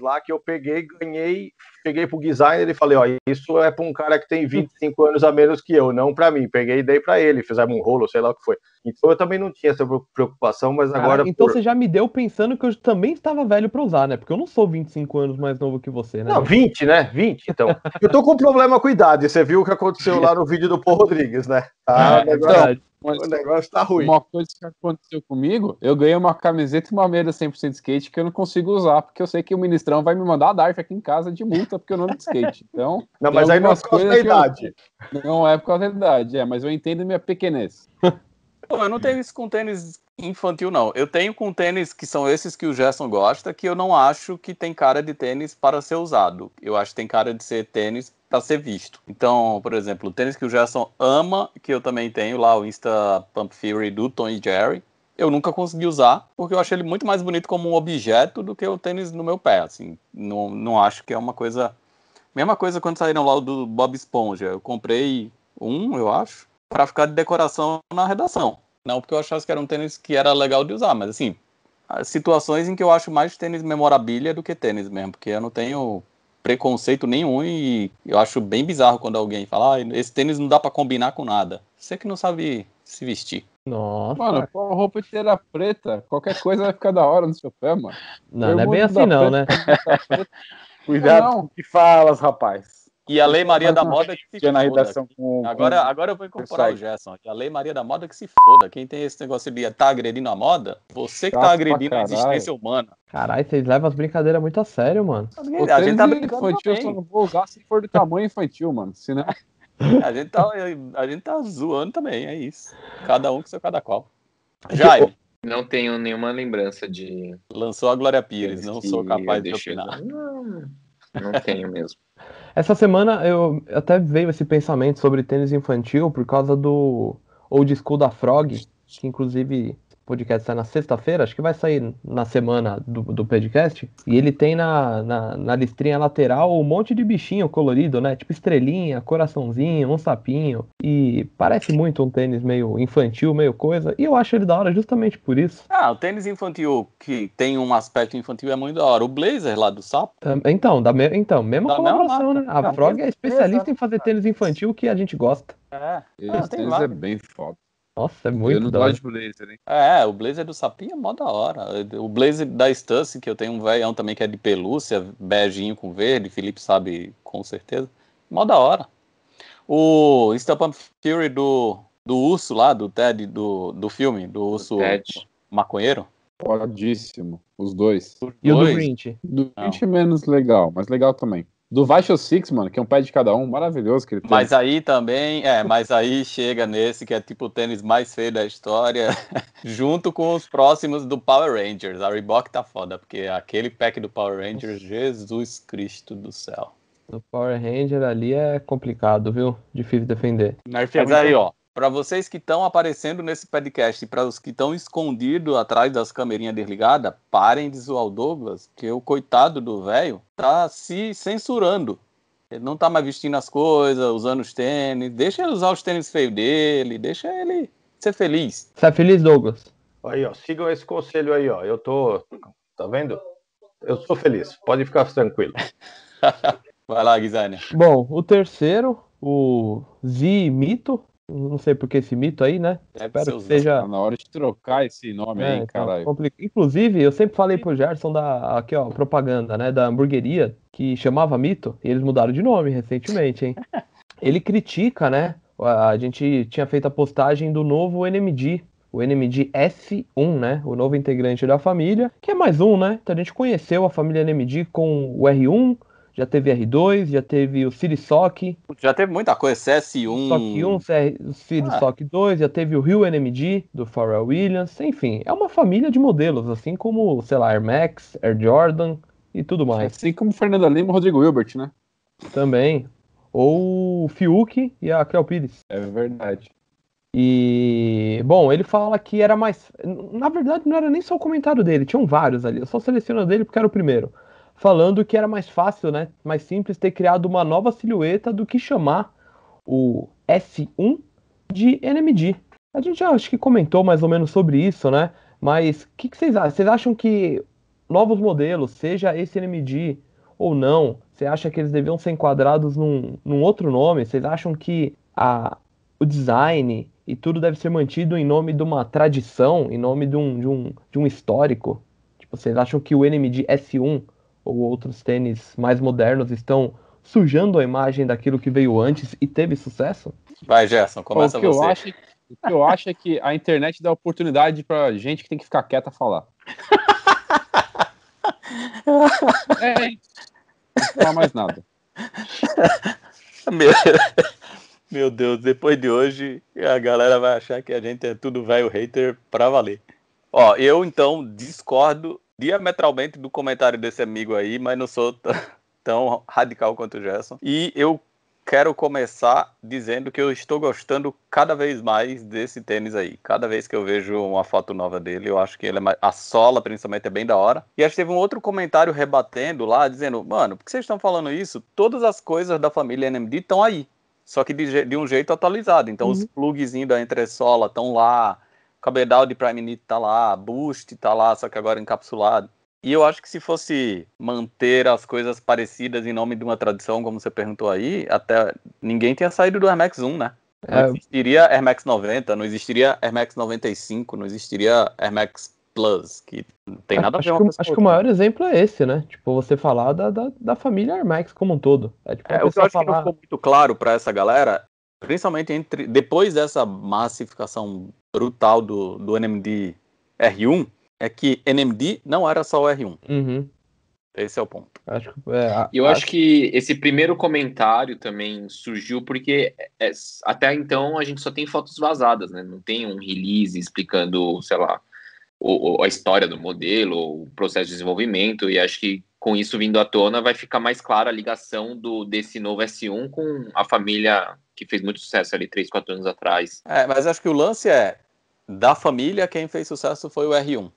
lá, que eu peguei, ganhei, peguei pro designer e falei, ó, isso é para um cara que tem 25 anos a menos que eu, não para mim. Peguei e dei para ele, fizemos um rolo, sei lá o que foi. Então eu também não tinha essa preocupação, mas agora. então por... você já me deu pensando que eu também estava velho para usar, né? Porque eu não sou 25 anos mais novo que você, né? Não, 20, né? 20, então. eu tô com problema com idade, você viu o que aconteceu lá no vídeo do Paul Rodrigues, né? Ah, é, é verdade. Mas, o negócio tá ruim. Uma coisa que aconteceu comigo, eu ganhei uma camiseta e uma meia 100% skate que eu não consigo usar, porque eu sei que o ministrão vai me mandar a DARF aqui em casa de multa porque eu não ando de skate. Então, não, mas aí não é por causa da idade. Eu... Não é por causa da idade, é, mas eu entendo minha pequenez. Pô, eu não tenho isso com tênis infantil, não. Eu tenho com tênis que são esses que o Gerson gosta, que eu não acho que tem cara de tênis para ser usado. Eu acho que tem cara de ser tênis para ser visto. Então, por exemplo, o tênis que o Gerson ama, que eu também tenho lá, o Insta Pump Fury do Tom e Jerry, eu nunca consegui usar, porque eu achei ele muito mais bonito como um objeto do que o tênis no meu pé, assim. Não, não acho que é uma coisa... Mesma coisa quando saíram lá o do Bob Esponja. Eu comprei um, eu acho, para ficar de decoração na redação. Não porque eu achasse que era um tênis que era legal de usar, mas assim, situações em que eu acho mais tênis memorabilia do que tênis mesmo, porque eu não tenho preconceito nenhum e eu acho bem bizarro quando alguém fala, ah, esse tênis não dá para combinar com nada. Você que não sabe se vestir. Nossa. Mano, com a roupa inteira preta, qualquer coisa vai ficar da hora no seu pé, mano. Não, eu não é bem assim não, preta, né? Cuidado não. que falas, rapaz. E a Lei Maria da Moda que se na redação com, agora, agora eu vou incorporar o Gerson. a Lei Maria da Moda que se foda. Quem tem esse negócio de tá agredindo a moda, você que tá agredindo a existência humana. Caralho, vocês levam as brincadeiras muito a sério, mano. A gente tá brincando infantil, também. só não vou usar se for do tamanho infantil, mano. Senão... É. A gente, tá, a gente tá zoando também, é isso. Cada um com seu cada qual. Jaime. Não tenho nenhuma lembrança de. Lançou a Glória Pires, não sou capaz de opinar. Não, não tenho mesmo. Essa semana eu até veio esse pensamento sobre tênis infantil por causa do Old School da Frog, que inclusive podcast sai na sexta-feira, acho que vai sair na semana do, do podcast. E ele tem na, na, na, listrinha lateral um monte de bichinho colorido, né? Tipo estrelinha, coraçãozinho, um sapinho. E parece muito um tênis meio infantil, meio coisa. E eu acho ele da hora justamente por isso. Ah, o tênis infantil que tem um aspecto infantil é muito da hora. O blazer lá do sapo. Então, da me... então mesma da colaboração, mesma né? A ah, Frog é especialista em fazer tênis infantil que a gente gosta. É. Esse ah, tênis lá. é bem foda. Nossa, é muito Eu não gosto de blazer, hein? É, o blazer do sapinho é mó da hora. O blazer da Stussy, que eu tenho um velhão também que é de pelúcia, beijinho com verde, Felipe sabe com certeza. Mó da hora. O Stamp Fury do, do urso lá, do Ted, do, do filme, do urso Ted. maconheiro. Fodássimo, os dois. e o do Grinch? Do Grinch é menos legal, mas legal também do Vaixo Six, mano, que é um pé de cada um, maravilhoso que ele tem. Mas aí também, é, mas aí chega nesse que é tipo o tênis mais feio da história, junto com os próximos do Power Rangers. A Reebok tá foda, porque aquele pack do Power Rangers, Jesus Cristo do céu. do Power Ranger ali é complicado, viu? Difícil defender. É mas aí, ó, para vocês que estão aparecendo nesse podcast e para os que estão escondidos atrás das câmerinhas desligadas, parem de zoar o Douglas, que o coitado do velho tá se censurando. Ele não tá mais vestindo as coisas, usando os tênis. Deixa ele usar os tênis feios dele, deixa ele ser feliz. Você é feliz, Douglas? Aí, ó, sigam esse conselho aí, ó. Eu tô. Tá vendo? Eu sou feliz, pode ficar tranquilo. Vai lá, Guizânia. Bom, o terceiro, o Zimito, não sei por que esse mito aí, né? É, Espero que seja. Tá na hora de trocar esse nome é, aí, então, cara. Complica... Inclusive, eu sempre falei pro Gerson da aqui, ó, propaganda, né? Da hamburgueria, que chamava mito, e eles mudaram de nome recentemente, hein? Ele critica, né? A gente tinha feito a postagem do novo NMD, o NMD S1, né? O novo integrante da família, que é mais um, né? Então a gente conheceu a família NMD com o R1, já teve R2, já teve o Sirisoc. Já teve muita coisa, CS1. Soc 1, Sirisoc ah. 2, já teve o Rio NMD, do Pharrell Williams, enfim, é uma família de modelos, assim como, sei lá, Air Max, Air Jordan e tudo mais. Assim como Fernanda Lima e Rodrigo Hilbert, né? Também. Ou o Fiuk e a Cleo Pires. É verdade. E, bom, ele fala que era mais. Na verdade, não era nem só o comentário dele, tinham vários ali. Eu só seleciono dele porque era o primeiro falando que era mais fácil, né, mais simples ter criado uma nova silhueta do que chamar o S1 de NMD. A gente já acho que comentou mais ou menos sobre isso, né? Mas o que, que vocês acham? Vocês acham que novos modelos, seja esse NMD ou não, você acha que eles deviam ser enquadrados num, num outro nome? Vocês acham que a, o design e tudo deve ser mantido em nome de uma tradição, em nome de um, de um, de um histórico? Tipo, vocês acham que o NMD S1 ou outros tênis mais modernos estão sujando a imagem daquilo que veio antes e teve sucesso? Vai, Gerson, começa o que você. Eu acho, é o que eu acho é que a internet dá oportunidade para gente que tem que ficar quieta falar. é, não falar mais nada. Meu, meu Deus, depois de hoje a galera vai achar que a gente é tudo velho hater para valer. Ó, eu então discordo diametralmente do comentário desse amigo aí, mas não sou tão radical quanto o Gerson. E eu quero começar dizendo que eu estou gostando cada vez mais desse tênis aí. Cada vez que eu vejo uma foto nova dele, eu acho que ele é mais... a sola principalmente é bem da hora. E acho que teve um outro comentário rebatendo lá, dizendo: "Mano, por que vocês estão falando isso? Todas as coisas da família NMD estão aí, só que de, de um jeito atualizado. Então uhum. os plugzinhos da entressola estão lá, cabedal de Prime Nit tá lá, Boost tá lá, só que agora encapsulado. E eu acho que se fosse manter as coisas parecidas em nome de uma tradição, como você perguntou aí, até ninguém tinha saído do Air Max 1, né? É. Não existiria Air Max 90, não existiria Air Max 95, não existiria Air Max Plus, que não tem nada acho a ver com Acho que o maior exemplo é esse, né? Tipo, você falar da, da, da família Air Max como um todo. É, tipo, é o que eu acho falar... que não ficou muito claro para essa galera, principalmente entre, depois dessa massificação brutal do, do NMD R1 é que NMD não era só o R1. Uhum. Esse é o ponto. Acho que, é, eu acho... acho, que esse primeiro comentário também surgiu porque é, é, até então a gente só tem fotos vazadas, né? Não tem um release explicando, sei lá, o, a história do modelo, o processo de desenvolvimento, e acho que com isso vindo à tona vai ficar mais clara a ligação do, desse novo S1 com a família que fez muito sucesso ali 3, 4 anos atrás. É, mas acho que o lance é da família quem fez sucesso foi o R1.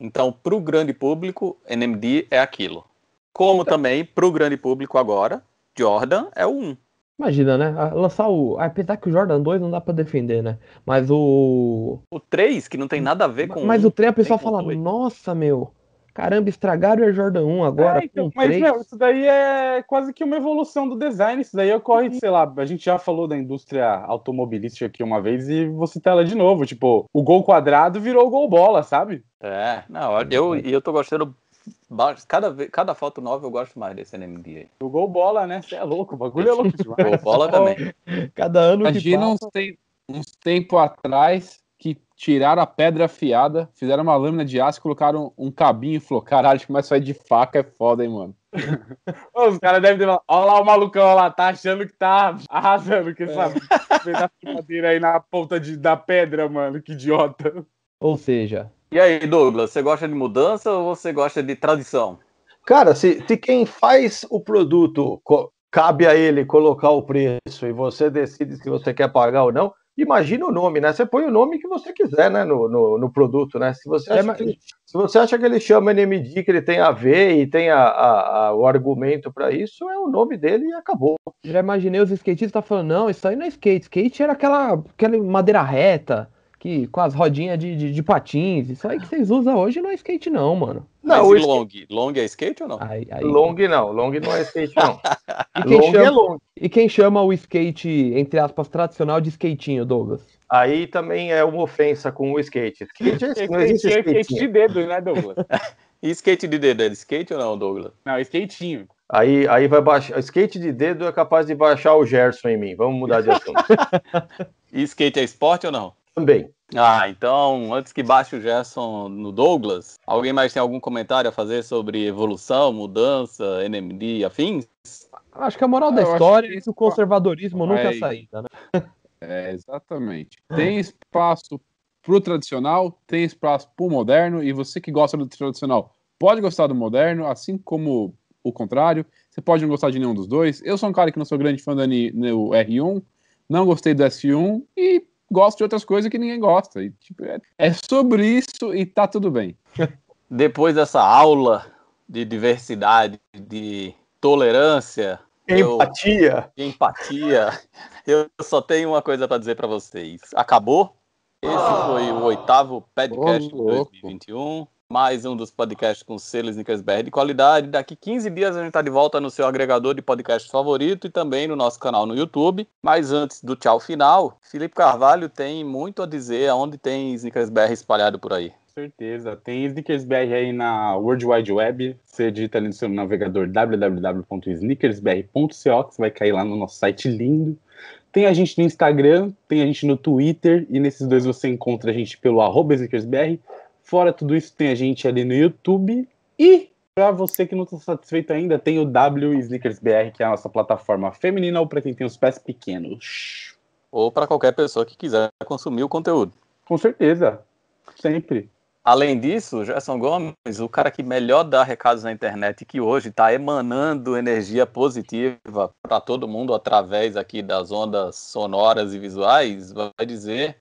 Então, para o grande público, NMD é aquilo. Como tá. também para o grande público agora, Jordan é o 1. Imagina, né? Ah, lançar o. Ah, apesar que o Jordan 2 não dá pra defender, né? Mas o. O 3, que não tem hum, nada a ver com. Mas o 3 a pessoa fala: Nossa, meu, Caramba, estragaram o Air Jordan 1 agora. É, então, mas, meu, isso daí é quase que uma evolução do design. Isso daí ocorre, sei lá, a gente já falou da indústria automobilística aqui uma vez e você citar ela de novo. Tipo, o gol quadrado virou o gol bola, sabe? É, não, eu, eu é. tô gostando Cada, cada foto nova eu gosto mais desse NMDA. O gol bola, né? Você é louco, o bagulho é louco demais. gol bola também. Cada ano Imagina que passa... uns, te uns tempo atrás, tiraram a pedra afiada, fizeram uma lâmina de aço, colocaram um cabinho e falou: caralho, mas que é de faca é foda, hein, mano. Os caras devem ter falado: olha lá o malucão lá, tá achando que tá arrasando, que é. sabe? Pedaço de madeira aí na ponta de, da pedra, mano, que idiota. Ou seja. E aí, Douglas, você gosta de mudança ou você gosta de tradição? Cara, se, se quem faz o produto cabe a ele colocar o preço e você decide se você quer pagar ou não, imagina o nome, né? Você põe o nome que você quiser, né? No, no, no produto, né? Se você, é, acha é, que se você acha que ele chama NMD, que ele tem a ver e tem a, a, a, o argumento para isso, é o nome dele e acabou. Já imaginei os skatistas falando, não, isso aí não é skate. Skate era aquela, aquela madeira reta que com as rodinhas de, de, de, patins. Isso aí que vocês usam hoje não é skate, não, mano. Não, Mas o long? Skate... Long é skate ou não? Aí, aí... Long não, long não é skate, não. e quem long é chama... é long. E quem chama o skate, entre aspas, tradicional de skatinho, Douglas? Aí também é uma ofensa com o skate. Skate, é... é skate, de dedo, né, Douglas? e skate de dedo, é skate ou não, Douglas? Não, skatinho. Aí, aí vai baixar. Skate de dedo é capaz de baixar o Gerson em mim. Vamos mudar de assunto. e skate é esporte ou não? também. Ah, então, antes que baixe o Gerson no Douglas, alguém mais tem algum comentário a fazer sobre evolução, mudança, NMD afins? Acho que a moral ah, da história é que isso, o conservadorismo nunca é saída, né? É, exatamente. Tem espaço pro tradicional, tem espaço pro moderno, e você que gosta do tradicional pode gostar do moderno, assim como o contrário. Você pode não gostar de nenhum dos dois. Eu sou um cara que não sou grande fã do R1, não gostei do S1 e gosto de outras coisas que ninguém gosta. E, tipo, é, é sobre isso e tá tudo bem. Depois dessa aula de diversidade, de tolerância, empatia, eu, empatia, eu só tenho uma coisa para dizer para vocês. Acabou? Esse ah. foi o oitavo podcast de 2021 mais um dos podcasts com selos Snickersberg de qualidade. Daqui 15 dias a gente está de volta no seu agregador de podcast favorito e também no nosso canal no YouTube. Mas antes do tchau final, Felipe Carvalho tem muito a dizer aonde tem Snickersberg espalhado por aí. Certeza, tem Snickersberg aí na World Wide Web. Você digita ali no seu navegador www.snickersberg.co, que você vai cair lá no nosso site lindo. Tem a gente no Instagram, tem a gente no Twitter, e nesses dois você encontra a gente pelo arroba Fora tudo isso, tem a gente ali no YouTube. E, para você que não está satisfeito ainda, tem o W Sneakers BR, que é a nossa plataforma feminina, ou para quem tem os pés pequenos. Ou para qualquer pessoa que quiser consumir o conteúdo. Com certeza. Sempre. Além disso, Gerson Gomes, o cara que melhor dá recados na internet e que hoje está emanando energia positiva para todo mundo através aqui das ondas sonoras e visuais, vai dizer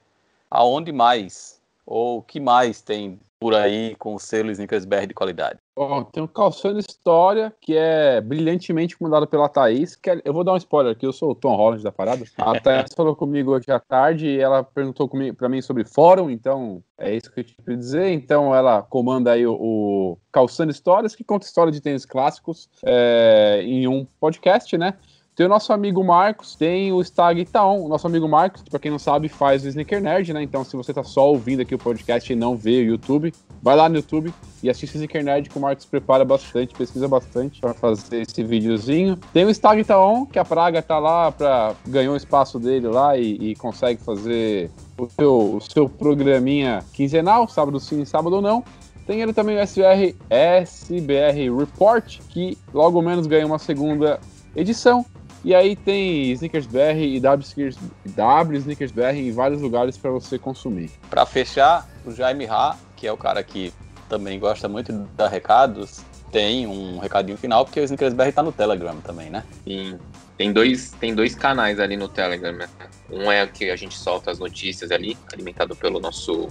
aonde mais ou que mais tem por aí com o selo Snickersberg de qualidade? Oh, tem o Calçando História, que é brilhantemente comandado pela Thaís. Que é... eu vou dar um spoiler aqui, eu sou o Tom Holland da parada. A Thaís falou comigo hoje à tarde e ela perguntou para mim sobre fórum, então é isso que eu tinha que dizer. Então ela comanda aí o, o Calçando Histórias, que conta história de tênis clássicos é, em um podcast, né? Tem o nosso amigo Marcos, tem o Stag Itaon. O nosso amigo Marcos, para quem não sabe, faz o Sneaker Nerd, né? Então, se você tá só ouvindo aqui o podcast e não vê o YouTube, vai lá no YouTube e assiste o Sneaker Nerd que o Marcos prepara bastante, pesquisa bastante para fazer esse videozinho. Tem o Stag Itaon, que a Praga tá lá para ganhou o espaço dele lá e, e consegue fazer o seu, o seu programinha quinzenal, sábado sim, sábado não. Tem ele também o SBR, SBR Report, que logo menos ganha uma segunda edição. E aí tem Snickers BR e W Snickers, w Snickers BR em vários lugares para você consumir. Para fechar, o Jaime Ra, que é o cara que também gosta muito de dar recados, tem um recadinho final, porque o Snickers BR tá no Telegram também, né? Sim. Tem dois, tem dois canais ali no Telegram. Né? Um é que a gente solta as notícias ali, alimentado pelo nosso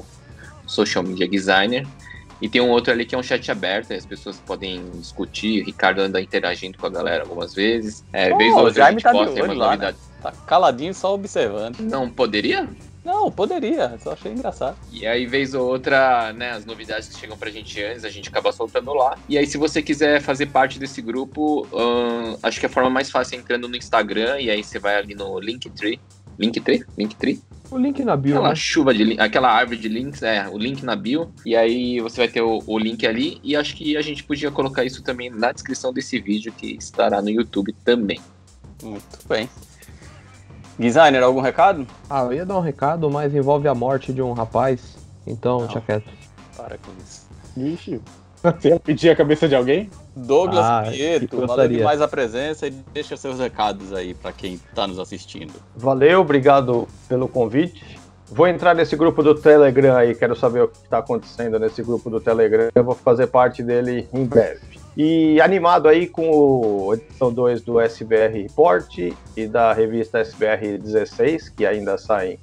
social media designer. E tem um outro ali que é um chat aberto, as pessoas podem discutir, o Ricardo anda interagindo com a galera algumas vezes. É, oh, vez ou outra a gente tá posta umas lá, né? novidades. Né? Tá caladinho, só observando. Não poderia? Não, poderia, só achei engraçado. E aí, vez ou outra, né, as novidades que chegam pra gente antes, a gente acaba soltando lá. E aí, se você quiser fazer parte desse grupo, hum, acho que é a forma mais fácil é entrando no Instagram, e aí você vai ali no Linktree, Link 3, Link 3. O link na bio. Aquela né? chuva de aquela árvore de links, é, o link na bio. E aí você vai ter o, o, link ali. E acho que a gente podia colocar isso também na descrição desse vídeo que estará no YouTube também. Muito bem. Designer, algum recado? Ah, eu ia dar um recado, mas envolve a morte de um rapaz. Então, tchau quieto. Para com isso. Lixo. pedir a cabeça de alguém? Douglas ah, Pietro, valeu demais a presença e deixa seus recados aí para quem está nos assistindo. Valeu, obrigado pelo convite. Vou entrar nesse grupo do Telegram aí, quero saber o que está acontecendo nesse grupo do Telegram. Eu vou fazer parte dele em breve. E animado aí com o edição 2 do SBR Report e da revista SBR 16, que ainda saem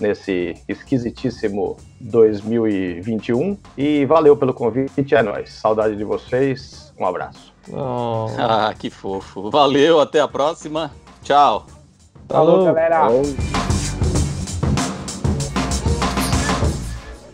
nesse esquisitíssimo 2021. E valeu pelo convite, é nóis. Saudade de vocês, um abraço. Oh. Ah, que fofo. Valeu, até a próxima. Tchau. Falou, Falou galera. Falou.